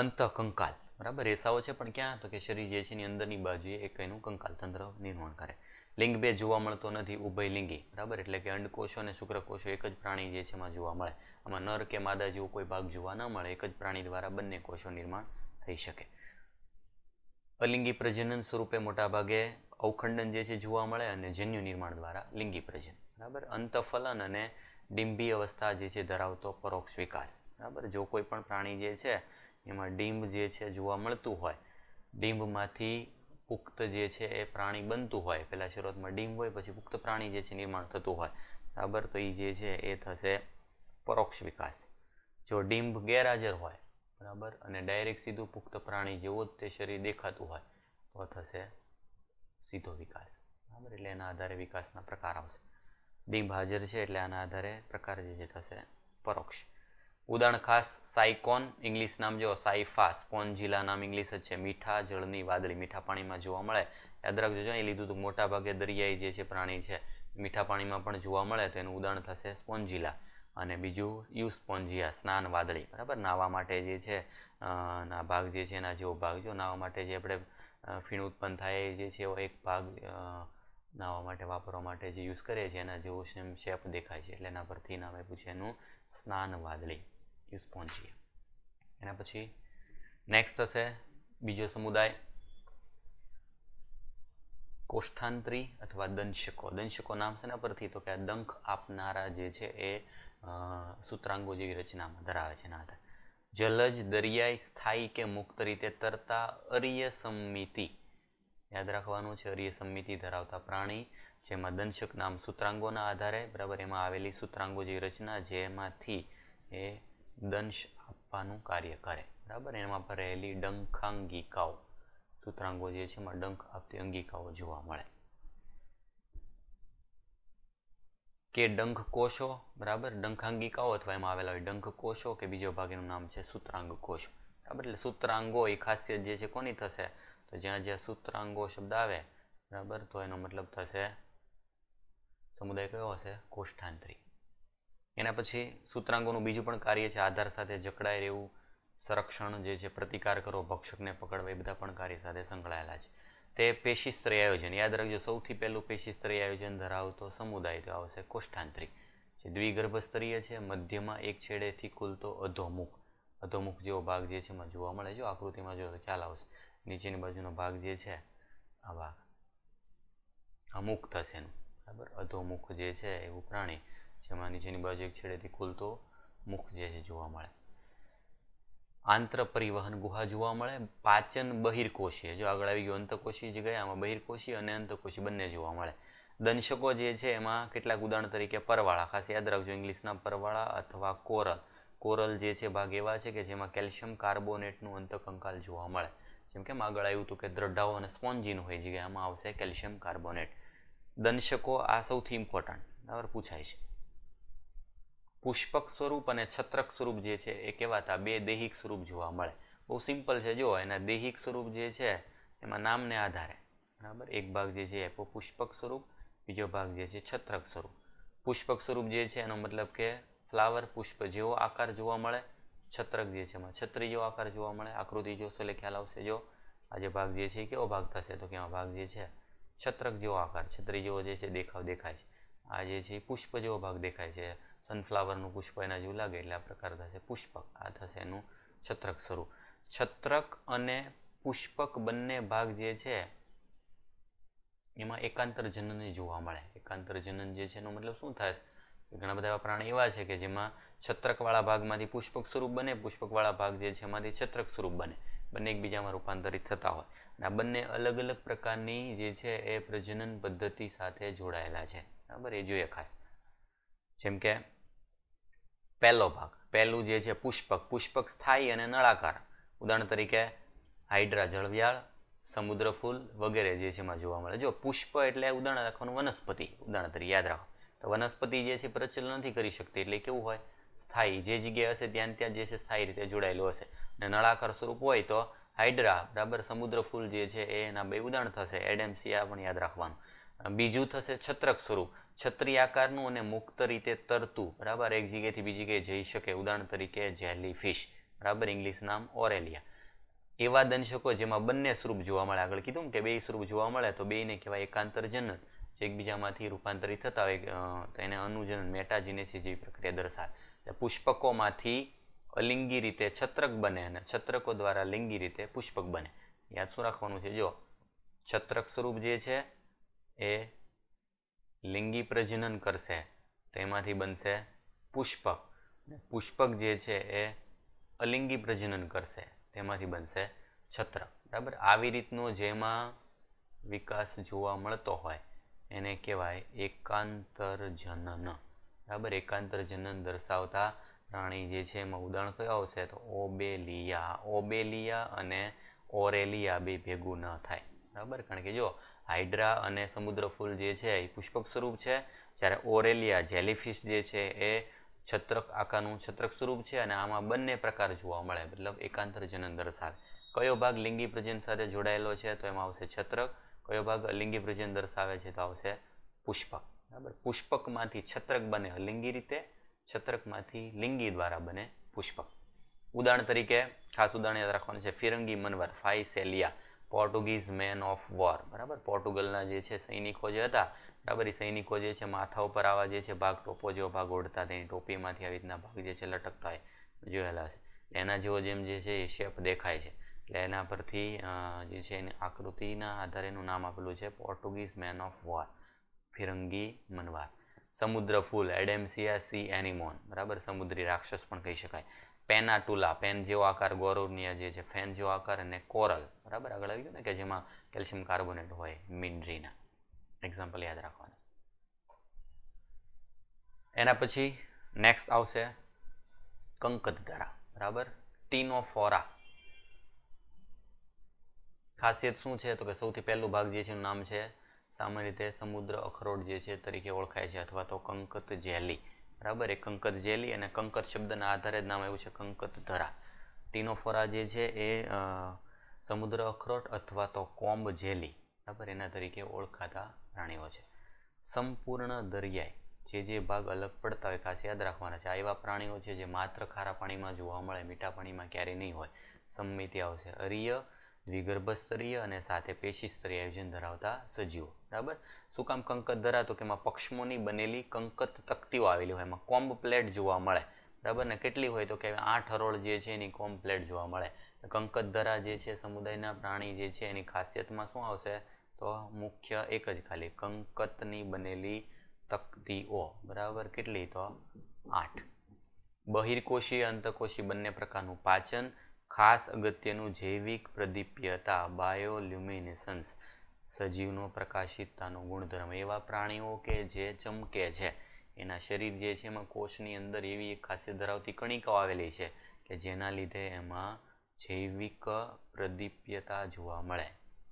અંત કંકાલ બરાબર રેસાઓ છે પણ ક્યાં તો કે શરીર જે છે એની અંદરની બાજુએ એક એનું કંકાલ તંત્ર નિર્માણ કરે લિંગ બે જોવા મળતો નથી ઉભય લિંગી બરાબર એટલે કે અંડકોષો અને શુક્રકોષો એક જ પ્રાણી જે છે એમાં જોવા મળે આમાં નર કે માદા જેવો કોઈ ભાગ જોવા ન મળે એક જ પ્રાણી દ્વારા બંને કોષો નિર્માણ થઈ શકે અલિંગી પ્રજનન સ્વરૂપે મોટાભાગે અવખંડન જે છે જોવા મળે અને જન્યુ નિર્માણ દ્વારા લિંગી પ્રજનન બરાબર અંતફલન અને ડિંબી અવસ્થા જે છે ધરાવતો પરોક્ષ વિકાસ બરાબર જો કોઈ પણ પ્રાણી જે છે એમાં ડિંબ જે છે જોવા મળતું હોય ડિંબમાંથી પુખ્ત જે છે એ પ્રાણી બનતું હોય પહેલાં શરૂઆતમાં ડીમ હોય પછી પુખ્ત પ્રાણી જે છે નિર્માણ થતું હોય બરાબર તો એ જે છે એ થશે પરોક્ષ વિકાસ જો ડીમ્બ ગેરહાજર હોય બરાબર અને ડાયરેક્ટ સીધું પુખ્ત પ્રાણી જેવો જ તે શરીર દેખાતું હોય તો થશે સીધો વિકાસ બરાબર એટલે એના આધારે વિકાસના પ્રકાર આવશે ડીમ્બ હાજર છે એટલે આના આધારે પ્રકાર જે છે થશે પરોક્ષ ઉદાહરણ ખાસ સાયકોન ઇંગ્લિશ નામ જો સાઇફા સ્પોન્જિલા નામ ઇંગ્લિશ જ છે મીઠા જળની વાદળી મીઠા પાણીમાં જોવા મળે યાદ રાખજો એ લીધું હતું મોટાભાગે દરિયાઈ જે છે પ્રાણી છે મીઠા પાણીમાં પણ જોવા મળે તો એનું ઉદાહરણ થશે સ્પોન્જિલા અને બીજું યુ સ્પોન્જિયા સ્નાન વાદળી બરાબર નાવા માટે જે છે ના ભાગ જે છે એના જેવો ભાગ જો નાવા માટે જે આપણે ફીણ ઉત્પન્ન થાય જે છે એવો એક ભાગ નાવા માટે વાપરવા માટે જે યુઝ કરીએ છીએ એના જેવો સેમ શેપ દેખાય છે એટલે એના પરથી નામ આપ્યું છે એનું સ્નાન વાદળી એ સ્પોન્જીએ એના પછી નેક્સ્ટ થશે બીજો સમુદાય કોષ્ઠાંતરી અથવા દંશકો દંશકો નામ છે શેના પરથી તો કે આ દંખ આપનારા જે છે એ સૂત્રાંગો જેવી રચનામાં ધરાવે છે એના આધારે જલજ દરિયાઈ સ્થાયી કે મુક્ત રીતે તરતા અરિય સમિતિ યાદ રાખવાનું છે અરિય સમિતિ ધરાવતા પ્રાણી જેમાં દંશક નામ સૂત્રાંગોના આધારે બરાબર એમાં આવેલી સૂત્રાંગો જેવી રચના જેમાંથી એ દંશ આપવાનું કાર્ય કરે બરાબર એમાં ભરેલી ડંખાંગિકાઓ સૂત્રાંગો જે છે એમાં ડંખ આપતી અંગિકાઓ જોવા મળે કે ડંખકોષો બરાબર ડંખાંગિકાઓ અથવા એમાં આવેલા હોય ડંખકોષો કે બીજો ભાગ એનું નામ છે સૂત્રાંગ કોષો બરાબર એટલે સૂત્રાંગો એ ખાસિયત જે છે કોની થશે તો જ્યાં જ્યાં સૂત્રાંગો શબ્દ આવે બરાબર તો એનો મતલબ થશે સમુદાય કયો હશે કોષ્ઠાંતરી એના પછી સૂત્રાંગોનું બીજું પણ કાર્ય છે આધાર સાથે જકડાય રહેવું સંરક્ષણ જે છે પ્રતિકાર કરવો ભક્ષકને પકડવા એ બધા પણ કાર્ય સાથે સંકળાયેલા છે તે પેશીસ્તરીય આયોજન યાદ રાખજો સૌથી પહેલું પેશીસ્તરીય આયોજન ધરાવતો સમુદાય તો આવશે કોષ્ઠાંત્રિક જે દ્વિગર્ભસ્તરીય છે મધ્યમાં એક છેડેથી ખુલતો અધોમુખ અધોમુખ જેવો ભાગ જે છે એમાં જોવા મળે છે આકૃતિમાં જો ખ્યાલ આવશે નીચેની બાજુનો ભાગ જે છે આવા અમુક થશે એનું બરાબર અધોમુખ જે છે એવું પ્રાણી જેમાં નીચેની બાજુ એક છેડેથી ખુલતો મુખ જે છે જોવા મળે આંત્ર પરિવહન ગુહા જોવા મળે પાચન બહિર્કોષીય જો આગળ આવી ગયો અંતકોશી જે ગયા આમાં બહિર્કોષીય અને અંતકોષી બંને જોવા મળે દંશકો જે છે એમાં કેટલાક ઉદાહરણ તરીકે પરવાળા ખાસ યાદ રાખજો ઇંગ્લિશના પરવાળા અથવા કોરલ કોરલ જે છે ભાગ એવા છે કે જેમાં કેલ્શિયમ કાર્બોનેટનું અંતકંકાલ જોવા મળે જેમ કે આગળ આવ્યું હતું કે દ્રઢાઓ અને સ્પોન્જીન હોય જગ્યામાં આવશે કેલ્શિયમ કાર્બોનેટ દંશકો આ સૌથી ઇમ્પોર્ટન્ટ બરાબર પૂછાય છે પુષ્પક સ્વરૂપ અને છત્રક સ્વરૂપ જે છે એ કહેવાતા બે દૈહિક સ્વરૂપ જોવા મળે બહુ સિમ્પલ છે જો એના દૈહિક સ્વરૂપ જે છે એમાં નામને આધારે બરાબર એક ભાગ જે છે એ પુષ્પક સ્વરૂપ બીજો ભાગ જે છે છત્રક સ્વરૂપ પુષ્પક સ્વરૂપ જે છે એનો મતલબ કે ફ્લાવર પુષ્પ જેવો આકાર જોવા મળે છત્રક જે છે એમાં છત્રી જેવો આકાર જોવા મળે આકૃતિ જોશો એટલે ખ્યાલ આવશે જો આજે ભાગ જે છે કેવો ભાગ થશે તો કે ભાગ જે છે છત્રક જેવો આકાર છત્રી જેવો જે છે દેખાવ દેખાય છે આ જે છે પુષ્પ જેવો ભાગ દેખાય છે સનફ્લાવરનું પુષ્પ એના જેવું લાગે એટલે આ પ્રકાર થશે પુષ્પક આ થશે એનું છત્રક સ્વરૂપ છત્રક અને પુષ્પક બંને ભાગ જે છે એમાં એકાંતર જનન જોવા મળે એકાંતર જનન જે છે એનો મતલબ શું થાય ઘણા બધા એવા પ્રાણી એવા છે કે જેમાં છત્રકવાળા ભાગમાંથી પુષ્પક સ્વરૂપ બને પુષ્પકવાળા ભાગ જે છે એમાંથી છત્રક સ્વરૂપ બને બંને એકબીજામાં રૂપાંતરિત થતા હોય અને આ બંને અલગ અલગ પ્રકારની જે છે એ પ્રજનન પદ્ધતિ સાથે જોડાયેલા છે બરાબર એ જોઈએ ખાસ જેમ કે પહેલો ભાગ પહેલું જે છે પુષ્પક પુષ્પક સ્થાયી અને નળાકાર ઉદાહરણ તરીકે હાઇડ્રા જળવ્યાળ સમુદ્ર ફૂલ વગેરે જે છે એમાં જોવા મળે જો પુષ્પ એટલે ઉદાહરણ રાખવાનું વનસ્પતિ ઉદાહરણ તરીકે યાદ રાખો તો વનસ્પતિ જે છે પ્રચલન નથી કરી શકતી એટલે કેવું હોય સ્થાયી જે જગ્યાએ હશે ત્યાં ત્યાં જે છે સ્થાયી રીતે જોડાયેલું હશે અને નળાકાર સ્વરૂપ હોય તો હાઇડ્રા બરાબર સમુદ્ર ફૂલ જે છે એના બે ઉદાહરણ થશે આ પણ યાદ રાખવાનું બીજું થશે છત્રક સ્વરૂપ છત્રી આકારનું અને મુક્ત રીતે તરતું બરાબર એક જગ્યાએથી બીજી જગ્યાએ જઈ શકે ઉદાહરણ તરીકે જેલી ફિશ બરાબર ઇંગ્લિશ નામ ઓરેલિયા એવા દંશકો જેમાં બંને સ્વરૂપ જોવા મળે આગળ કીધું કે બે સ્વરૂપ જોવા મળે તો બેને કહેવાય એકાંતર જનન જે એકબીજામાંથી રૂપાંતરિત થતા હોય તો એને અનુજનન મેટાજીનેસી જેવી પ્રક્રિયા દર્શાવે પુષ્પકોમાંથી અલિંગી રીતે છત્રક બને અને છત્રકો દ્વારા લિંગી રીતે પુષ્પક બને યાદ શું રાખવાનું છે જો છત્રક સ્વરૂપ જે છે એ લિંગી પ્રજનન કરશે તો એમાંથી બનશે પુષ્પક પુષ્પક જે છે એ અલિંગી પ્રજનન કરશે તેમાંથી બનશે છત્ર બરાબર આવી રીતનો જેમાં વિકાસ જોવા મળતો હોય એને કહેવાય એકાંતર જનન બરાબર એકાંતર જનન દર્શાવતા પ્રાણી જે છે એમાં ઉદાહરણ કયો આવશે તો ઓબેલિયા ઓબેલિયા અને ઓરેલિયા બે ભેગું ન થાય બરાબર કારણ કે જો હાઇડ્રા અને સમુદ્ર ફૂલ જે છે એ પુષ્પક સ્વરૂપ છે જ્યારે ઓરેલિયા જેલીફિશ જે છે એ છત્રક આકારનું છત્રક સ્વરૂપ છે અને આમાં બંને પ્રકાર જોવા મળે મતલબ એકાંતર જનન દર્શાવે કયો ભાગ લિંગી પ્રજન સાથે જોડાયેલો છે તો એમાં આવશે છત્રક કયો ભાગ લિંગી પ્રજન દર્શાવે છે તો આવશે પુષ્પક બરાબર પુષ્પકમાંથી છત્રક બને લિંગી રીતે છત્રકમાંથી લિંગી દ્વારા બને પુષ્પક ઉદાહરણ તરીકે ખાસ ઉદાહરણ યાદ રાખવાનું છે ફિરંગી મનવર સેલિયા પોર્ટુગીઝ મેન ઓફ વોર બરાબર પોર્ટુગલના જે છે સૈનિકો જે હતા બરાબર એ સૈનિકો જે છે માથા ઉપર આવા જે છે ભાગ ટોપો જેવો ભાગ ઓઢતા તેની ટોપીમાંથી આવી રીતના ભાગ જે છે લટકતા હોય જોયેલા છે એના જેવો જેમ જે છે એ શેપ દેખાય છે એટલે એના પરથી જે છે એની આકૃતિના આધારે એનું નામ આપેલું છે પોર્ટુગીઝ મેન ઓફ વોર ફિરંગી મનવાર સમુદ્ર ફૂલ એડેમસિયા સી એનિમોન બરાબર સમુદ્રી રાક્ષસ પણ કહી શકાય પેનાટુલા પેન જેવો આકાર ગૌરવનીય જે છે ફેન જેવો આકાર અને કોરલ બરાબર આગળ આવી ગયું ને કે જેમાં કેલ્શિયમ કાર્બોનેટ હોય મિન્ડ્રીના એક્ઝામ્પલ યાદ રાખવાનું એના પછી નેક્સ્ટ આવશે કંકતધારા બરાબર ટીનોફોરા ખાસિયત શું છે તો કે સૌથી પહેલું ભાગ જે છે એનું નામ છે સામાન્ય રીતે સમુદ્ર અખરોટ જે છે તરીકે ઓળખાય છે અથવા તો કંકત જેલી બરાબર એ કંકત જેલી અને કંકત શબ્દના આધારે જ નામ આવ્યું છે કંકત ધરા ટીનોફોરા જે છે એ સમુદ્ર અખરોટ અથવા તો કોમ્બ જેલી બરાબર એના તરીકે ઓળખાતા પ્રાણીઓ છે સંપૂર્ણ દરિયાઈ જે જે ભાગ અલગ પડતા હોય ખાસ યાદ રાખવાના છે આ એવા પ્રાણીઓ છે જે માત્ર ખારા પાણીમાં જોવા મળે મીઠા પાણીમાં ક્યારેય નહીં હોય સંમિતિ આવશે અરિય વિગર્ભસ્તરીય અને સાથે પેશીસ્તરીય આયોજન ધરાવતા સજીવો બરાબર શું કામ કંકત ધરાવતો કે એમાં પક્ષમોની બનેલી કંકત તકતીઓ આવેલી હોય એમાં કોમ્બ પ્લેટ જોવા મળે બરાબર ને કેટલી હોય તો કે આઠ હરોળ જે છે એની કોમ્બ પ્લેટ જોવા મળે કંકત ધરા જે છે સમુદાયના પ્રાણી જે છે એની ખાસિયતમાં શું આવશે તો મુખ્ય એક જ ખાલી કંકતની બનેલી તકતીઓ બરાબર કેટલી તો આઠ બહિર્કોષીય અંતકોષી બંને પ્રકારનું પાચન ખાસ અગત્યનું જૈવિક પ્રદીપ્યતા બાયોલ્યુમિનેશન્સ સજીવનો પ્રકાશિતતાનો ગુણધર્મ એવા પ્રાણીઓ કે જે ચમકે છે એના શરીર જે છે એમાં કોષની અંદર એવી એક ખાસિયત ધરાવતી કણિકાઓ આવેલી છે કે જેના લીધે એમાં જૈવિક પ્રદીપ્યતા જોવા મળે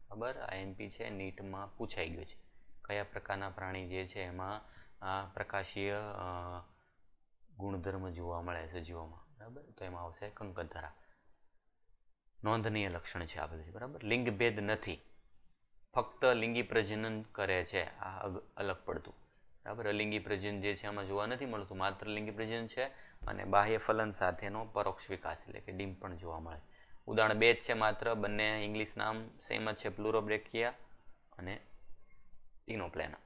બરાબર આ એમપી છે નીટમાં પૂછાઈ ગયું છે કયા પ્રકારના પ્રાણી જે છે એમાં આ પ્રકાશીય ગુણધર્મ જોવા મળે સજીવોમાં બરાબર તો એમાં આવશે કંકતધારા નોંધનીય લક્ષણ છે આ બધું બરાબર લિંગભેદ નથી ફક્ત લિંગી પ્રજનન કરે છે આ અલગ પડતું બરાબર અલિંગી પ્રજનન જે છે આમાં જોવા નથી મળતું માત્ર લિંગી પ્રજનન છે અને બાહ્ય ફલન સાથેનો પરોક્ષ વિકાસ એટલે કે ડીમ પણ જોવા મળે ઉદાહરણ બે જ છે માત્ર બંને ઇંગ્લિશ નામ સેમ જ છે પ્લુરોબ્રેકિયા અને ઇનોપ્લેના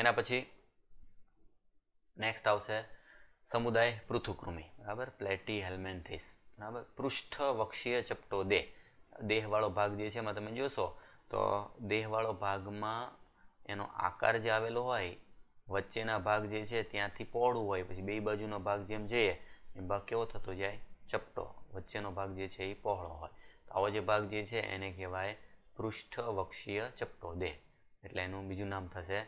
એના પછી નેક્સ્ટ આવશે સમુદાય પૃથુકૃમિ બરાબર પ્લેટી હેલ્મેન્થિસ બરાબર પૃષ્ઠવક્ષીય ચપટો દેહ દેહવાળો ભાગ જે છે એમાં તમે જોશો તો દેહવાળો ભાગમાં એનો આકાર જે આવેલો હોય વચ્ચેના ભાગ જે છે ત્યાંથી પહોળું હોય પછી બે બાજુનો ભાગ જેમ જઈએ એ ભાગ કેવો થતો જાય ચપટો વચ્ચેનો ભાગ જે છે એ પહોળો હોય તો આવો જે ભાગ જે છે એને કહેવાય પૃષ્ઠવક્ષીય ચપટો દેહ એટલે એનું બીજું નામ થશે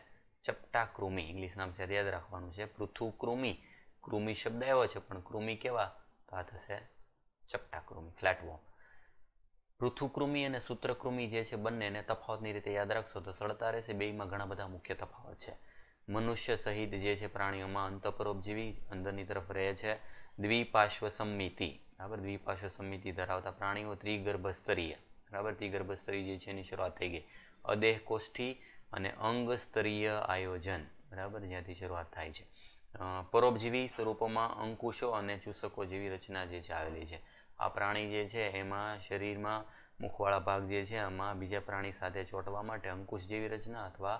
ચપટાકૃમિ ઇંગ્લિશ નામ છે યાદ રાખવાનું છે પૃથુકૃમિ કૃમિ શબ્દ આવ્યો છે પણ કૃમિ કેવા તો આ થશે ચપટાકૃમિ ફ્લેટવોર્મ પૃથુકૃમિ અને સૂત્રકૃમિ જે છે બંનેને તફાવતની રીતે યાદ રાખશો તો સળતા રહેશે બેમાં ઘણા બધા મુખ્ય તફાવત છે મનુષ્ય સહિત જે છે પ્રાણીઓમાં અંતપરોપજીવી અંદરની તરફ રહે છે દ્વિપાશ્વ સમિતિ બરાબર દ્વિપાશ્વ સમિતિ ધરાવતા પ્રાણીઓ ત્રિગર્ભસ્તરીય બરાબર ત્રિગર્ભસ્તરીય જે છે એની શરૂઆત થઈ ગઈ અદેહ કોષ્ઠી અને અંગસ્તરીય આયોજન બરાબર જ્યાંથી શરૂઆત થાય છે પરોપજીવી સ્વરૂપોમાં અંકુશો અને ચૂસકો જેવી રચના જે છે આવેલી છે આ પ્રાણી જે છે એમાં શરીરમાં મુખવાળા ભાગ જે છે એમાં બીજા પ્રાણી સાથે ચોંટવા માટે અંકુશ જેવી રચના અથવા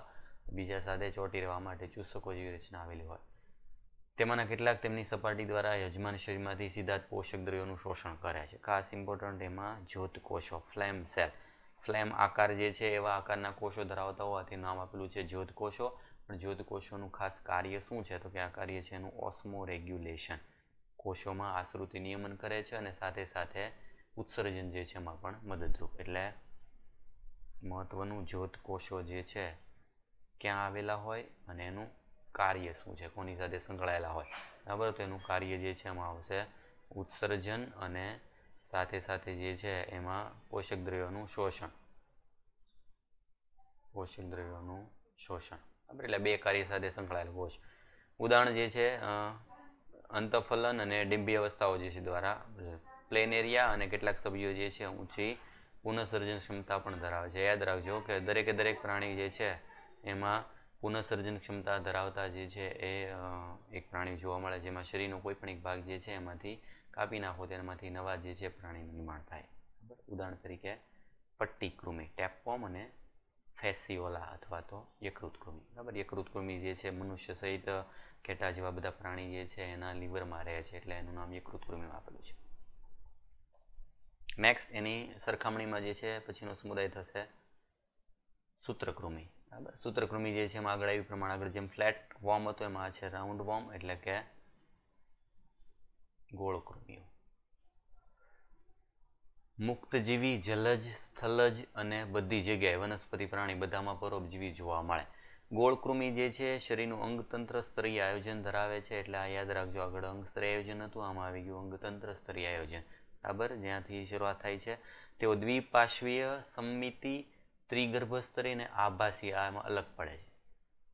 બીજા સાથે ચોંટી રહેવા માટે ચૂસકો જેવી રચના આવેલી હોય તેમાંના કેટલાક તેમની સપાટી દ્વારા યજમાન શરીરમાંથી સીધા જ પોષક દ્રવ્યોનું શોષણ કરે છે ખાસ ઇમ્પોર્ટન્ટ એમાં જ્યોત કોષો ફ્લેમ સેલ ફ્લેમ આકાર જે છે એવા આકારના કોષો ધરાવતા હોવાથી નામ આપેલું છે જ્યોત કોષો પણ જ્યોત કોષોનું ખાસ કાર્ય શું છે તો કે આ કાર્ય છે એનું ઓસ્મો રેગ્યુલેશન કોષોમાં આશ્રુતિ નિયમન કરે છે અને સાથે સાથે ઉત્સર્જન જે છે એમાં પણ મદદરૂપ એટલે મહત્ત્વનું જ્યોત કોષો જે છે ક્યાં આવેલા હોય અને એનું કાર્ય શું છે કોની સાથે સંકળાયેલા હોય બરાબર તો એનું કાર્ય જે છે એમાં આવશે ઉત્સર્જન અને સાથે સાથે જે છે એમાં પોષક દ્રવ્યોનું શોષણ પોષક દ્રવ્યોનું શોષણ બરાબર એટલે બે કાર્ય સાથે સંકળાયેલું કોષ ઉદાહરણ જે છે અંતફલન અને ડિંબી અવસ્થાઓ જે છે દ્વારા પ્લેન એરિયા અને કેટલાક સભ્યો જે છે ઊંચી પુનઃસર્જન ક્ષમતા પણ ધરાવે છે યાદ રાખજો કે દરેકે દરેક પ્રાણી જે છે એમાં પુનઃસર્જન ક્ષમતા ધરાવતા જે છે એ એક પ્રાણી જોવા મળે જેમાં શરીરનો કોઈ પણ એક ભાગ જે છે એમાંથી કાપી નાખો તેમાંથી નવા જે છે પ્રાણીનું નિર્માણ થાય ઉદાહરણ તરીકે પટ્ટી કૃમિ ટેપકોમ અને ફેસિઓલા અથવા તો યકૃત કૃમિ બરાબર યકૃત કૃમિ જે છે મનુષ્ય સહિત કેટા જેવા બધા પ્રાણી જે છે એના લીવરમાં રહે છે એટલે એનું નામ યકૃત કૃમિમાં આપેલું છે નેક્સ્ટ એની સરખામણીમાં જે છે પછીનો સમુદાય થશે સૂત્રકૃમિ બરાબર સૂત્રકૃમિ જે છે એમાં આગળ આવ્યું પ્રમાણે આગળ જેમ ફ્લેટ વોર્મ હતો એમાં છે રાઉન્ડ વોર્મ એટલે કે ગોળકૃમિઓ મુક્તજીવી જલજ સ્થલજ અને બધી જગ્યાએ વનસ્પતિ પ્રાણી બધામાં પરોપજીવી જોવા મળે ગોળકૃમિ જે છે શરીરનું અંગતંત્ર સ્તરીય આયોજન ધરાવે છે એટલે આ યાદ રાખજો આગળ અંગસ્તરીય આયોજન હતું આમાં આવી ગયું અંગતંત્ર સ્તરીય આયોજન બરાબર જ્યાંથી શરૂઆત થાય છે તેઓ દ્વિપાશ્વીય સમિતિ ત્રિગર્ભસ્તરી અને આભાસી આમાં અલગ પડે છે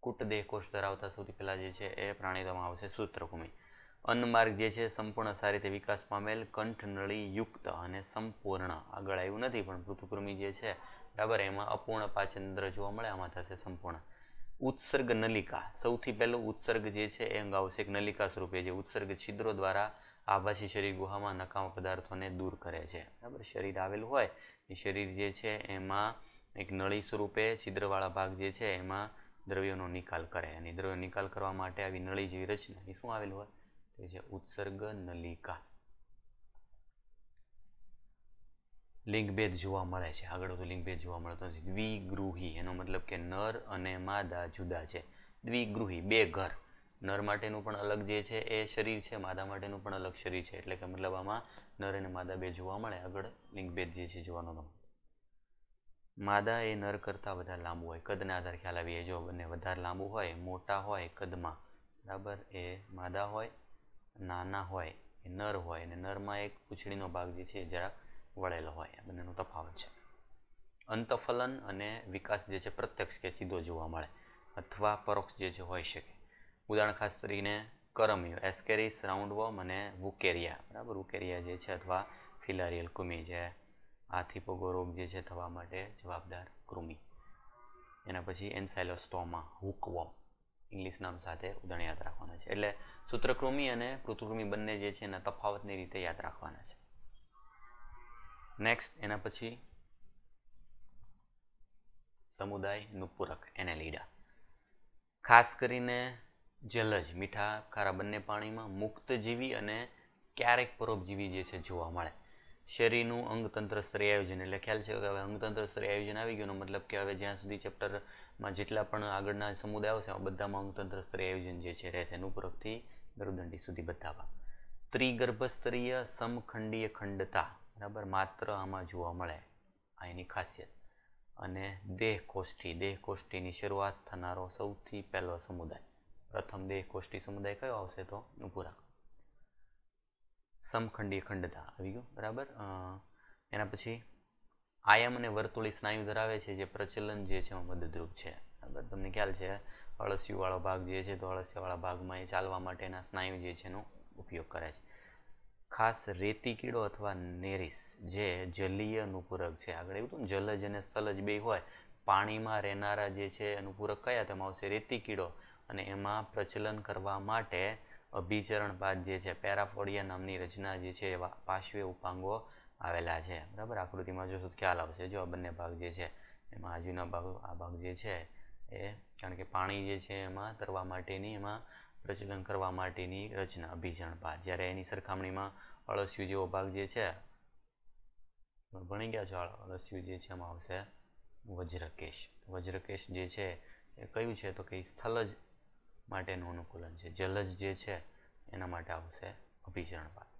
કૂટદેહ કોષ ધરાવતા સૌથી પહેલાં જે છે એ પ્રાણીઓમાં આવશે સૂત્રકૃમિ અન્નમાર્ગ જે છે સંપૂર્ણ સારી રીતે વિકાસ પામેલ કંઠનળી યુક્ત અને સંપૂર્ણ આગળ આવ્યું નથી પણ પૃથુકૃમિ જે છે બરાબર એમાં અપૂર્ણ પાચનદ્ર જોવા મળે આમાં થશે સંપૂર્ણ ઉત્સર્ગ નલિકા સૌથી પહેલું ઉત્સર્ગ જે છે એ અગાઉ છે એક નલિકા સ્વરૂપે જે ઉત્સર્ગ છિદ્રો દ્વારા આભાસી શરીર ગુહામાં નકામા પદાર્થોને દૂર કરે છે બરાબર શરીર આવેલું હોય એ શરીર જે છે એમાં એક નળી સ્વરૂપે છિદ્રવાળા ભાગ જે છે એમાં દ્રવ્યોનો નિકાલ કરે અને દ્રવ્યો નિકાલ કરવા માટે આવી નળી જેવી રચના એ શું આવેલું હોય તે છે ઉત્સર્ગ નલિકા લિંગભેદ જોવા મળે છે આગળ તો લિંગભેદ જોવા મળતો નથી દ્વિગૃહી એનો મતલબ કે નર અને માદા જુદા છે દ્વિગૃહી બે ઘર નર માટેનું પણ અલગ જે છે એ શરીર છે માદા માટેનું પણ અલગ શરીર છે એટલે કે મતલબ આમાં નર અને માદા બે જોવા મળે આગળ લિંગભેદ જે છે જોવાનો માદા એ નર કરતાં વધારે લાંબુ હોય કદના આધાર ખ્યાલ આવીએ જો બંને વધારે લાંબુ હોય મોટા હોય કદમાં બરાબર એ માદા હોય નાના હોય એ નર હોય અને નરમાં એક પૂંછડીનો ભાગ જે છે જરાક વળેલો હોય આ બંનેનો તફાવત છે અંતફલન અને વિકાસ જે છે પ્રત્યક્ષ કે સીધો જોવા મળે અથવા પરોક્ષ જે છે હોઈ શકે ઉદાહરણ ખાસ કરીને કરમિયો એસ્કેરિસ વોમ અને વુકેરિયા બરાબર વુકેરિયા જે છે અથવા ફિલારિયલ કૃમિ જે આથીપોગો રોગ જે છે થવા માટે જવાબદાર કૃમિ એના પછી એન્સાઇલોસ્ટોમા હુકવમ ઇંગ્લિશ નામ સાથે ઉદાહરણ યાદ રાખવાના છે એટલે સૂત્રકૃમિ અને પૃથુકૃમિ બંને જે છે એના તફાવતની રીતે યાદ રાખવાના છે નેક્સ્ટ એના પછી સમુદાયનું પૂરક એને લીડા ખાસ કરીને જલજ મીઠા ખારા બંને પાણીમાં મુક્તજીવી અને ક્યારેક પરોપજીવી જે છે જોવા મળે શરીરનું અંગતંત્ર સ્તરીય આયોજન એટલે ખ્યાલ છે કે હવે અંગતંત્ર સ્તરીય આયોજન આવી ગયું મતલબ કે હવે જ્યાં સુધી ચેપ્ટરમાં જેટલા પણ આગળના સમુદાય આવશે બધામાં અંગતંત્ર સ્તરીય આયોજન જે છે રહેશે નુપૂરકથી ગરુદંડી સુધી બતાવવા ત્રિગર્ભસ્તરીય સમખંડીય ખંડતા બરાબર માત્ર આમાં જોવા મળે આ એની ખાસિયત અને દેહકોષ્ઠી દેહકોષ્ઠીની શરૂઆત થનારો સૌથી પહેલો સમુદાય પ્રથમ દેહકોષ્ઠી સમુદાય કયો આવશે તો નુપુરા સમખંડી ખંડતા આવી ગયું બરાબર એના પછી આયમ અને વર્તુળી સ્નાયુ ધરાવે છે જે પ્રચલન જે છે એમાં મદદરૂપ છે બરાબર તમને ખ્યાલ છે અળસિયુવાળો ભાગ જે છે તો અળસિયાવાળા ભાગમાં એ ચાલવા માટેના સ્નાયુ જે છે એનો ઉપયોગ કરે છે ખાસ રેતી કીડો અથવા નેરિસ જે જલીય અનુપૂરક છે આગળ એવું હતું જલજ અને સ્થલજ બે હોય પાણીમાં રહેનારા જે છે અનુપૂરક કયા તેમાં આવશે રેતી કીડો અને એમાં પ્રચલન કરવા માટે અભિચરણ બાદ જે છે પેરાફોડિયા નામની રચના જે છે એવા પાશ્વે ઉપાંગો આવેલા છે બરાબર આકૃતિમાં જોશો ખ્યાલ આવશે જો આ બંને ભાગ જે છે એમાં આજુના ભાગ આ ભાગ જે છે એ કારણ કે પાણી જે છે એમાં તરવા માટેની એમાં પ્રચલન કરવા માટેની રચના બીજાણ ભાગ જ્યારે એની સરખામણીમાં અળસિયું જેવો ભાગ જે છે ભણી ગયા છો અળસિયું જે છે એમાં આવશે વજ્રકેશ વજ્રકેશ જે છે એ કયું છે તો કે સ્થલજ માટેનું અનુકૂલન છે જલજ જે છે એના માટે આવશે અભિસરણ ભાગ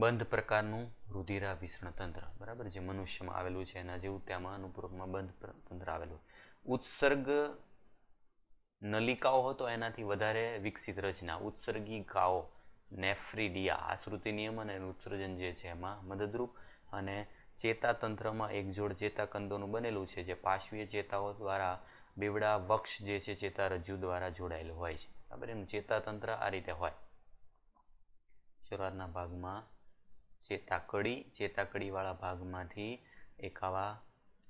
બંધ પ્રકારનું રુધિરાભિસરણ તંત્ર બરાબર જે મનુષ્યમાં આવેલું છે એના જેવું તેમાં અનુપૂરકમાં બંધ તંત્ર આવેલું ઉત્સર્ગ નલિકાઓ હતો એનાથી વધારે વિકસિત રચના ઉત્સર્ગી કાઓ નેફ્રિડિયા આ શ્રુતિ નિયમ અને ઉત્સર્જન જે છે એમાં મદદરૂપ અને ચેતાતંત્રમાં એક જોડ ચેતાકંદોનું બનેલું છે જે પાશ્વીય ચેતાઓ દ્વારા બીવડા વક્ષ જે છે ચેતારજ્જુ દ્વારા જોડાયેલું હોય છે બરાબર એનું ચેતાતંત્ર આ રીતે હોય શરૂઆતના ભાગમાં ચેતાકડી ચેતાકડીવાળા ભાગમાંથી એક આવા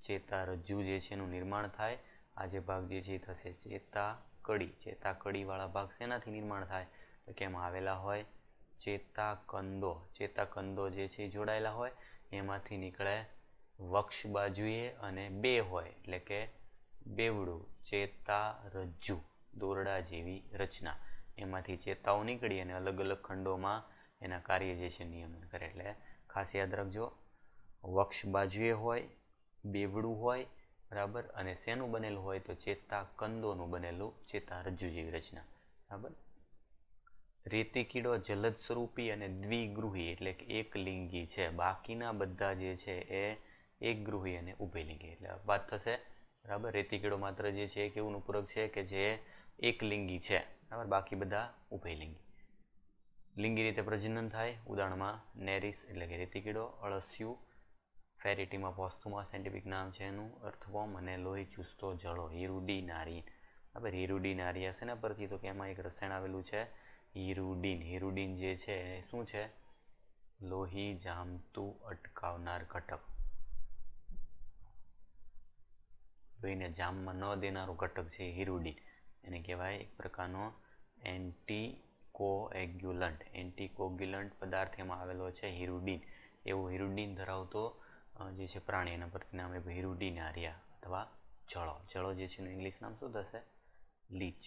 ચેતારજ્જુ જે છે એનું નિર્માણ થાય આ જે ભાગ જે છે એ થશે ચેતા કડી ચેતા કડીવાળા ભાગ શેનાથી નિર્માણ થાય તો કે એમાં આવેલા હોય ચેતા કંદો ચેતા કંદો જે છે જોડાયેલા હોય એમાંથી નીકળે વક્ષ બાજુએ અને બે હોય એટલે કે બેવડું ચેતા રજ્જુ દોરડા જેવી રચના એમાંથી ચેતાઓ નીકળી અને અલગ અલગ ખંડોમાં એના કાર્ય જે છે નિયમન કરે એટલે ખાસ યાદ રાખજો વક્ષ બાજુએ હોય બેવડું હોય બરાબર અને શેનું બનેલું હોય તો ચેતા કંદોનું બનેલું ચેતારજ્જુ જેવી રચના બરાબર રેતી કીડો જલદ સ્વરૂપી અને દ્વિગૃહી એટલે કે એકલિંગી છે બાકીના બધા જે છે એ એકગૃહી અને ઉભયલિંગી એટલે વાત થશે બરાબર રેતી કીડો માત્ર જે છે એક એવું પૂરક છે કે જે એકલિંગી છે બરાબર બાકી બધા ઉભયલિંગી લિંગી રીતે પ્રજનન થાય ઉદાહરણમાં નેરિસ એટલે કે રેતી કીડો અળસિયું ફેરિટીમાં અ પોસ્થુમસ સાયન્ટિફિક નામ છે એનું અર્થવમ અને લોહી ચૂસતો જળો હિરુડીનારી બરાબર હિરુડીનારી હશે ને પરથી તો કે એમાં એક રસાયણ આવેલું છે હિરુડીન હિરુડીન જે છે એ શું છે લોહી જામતું અટકાવનાર ઘટક લોહીને જામમાં ન દેનારો ઘટક છે હિરુડીન એને કહેવાય એક પ્રકારનો એન્ટી કોએગ્યુલન્ટ એન્ટીકોગ્યુલન્ટ પદાર્થ એમાં આવેલો છે હિરુડીન એવો હિરુડીન ધરાવતો જે છે પ્રાણી એના પરિણામે નારિયા અથવા જળો જળો જે છે એનું ઇંગ્લિશ નામ શું થશે લીચ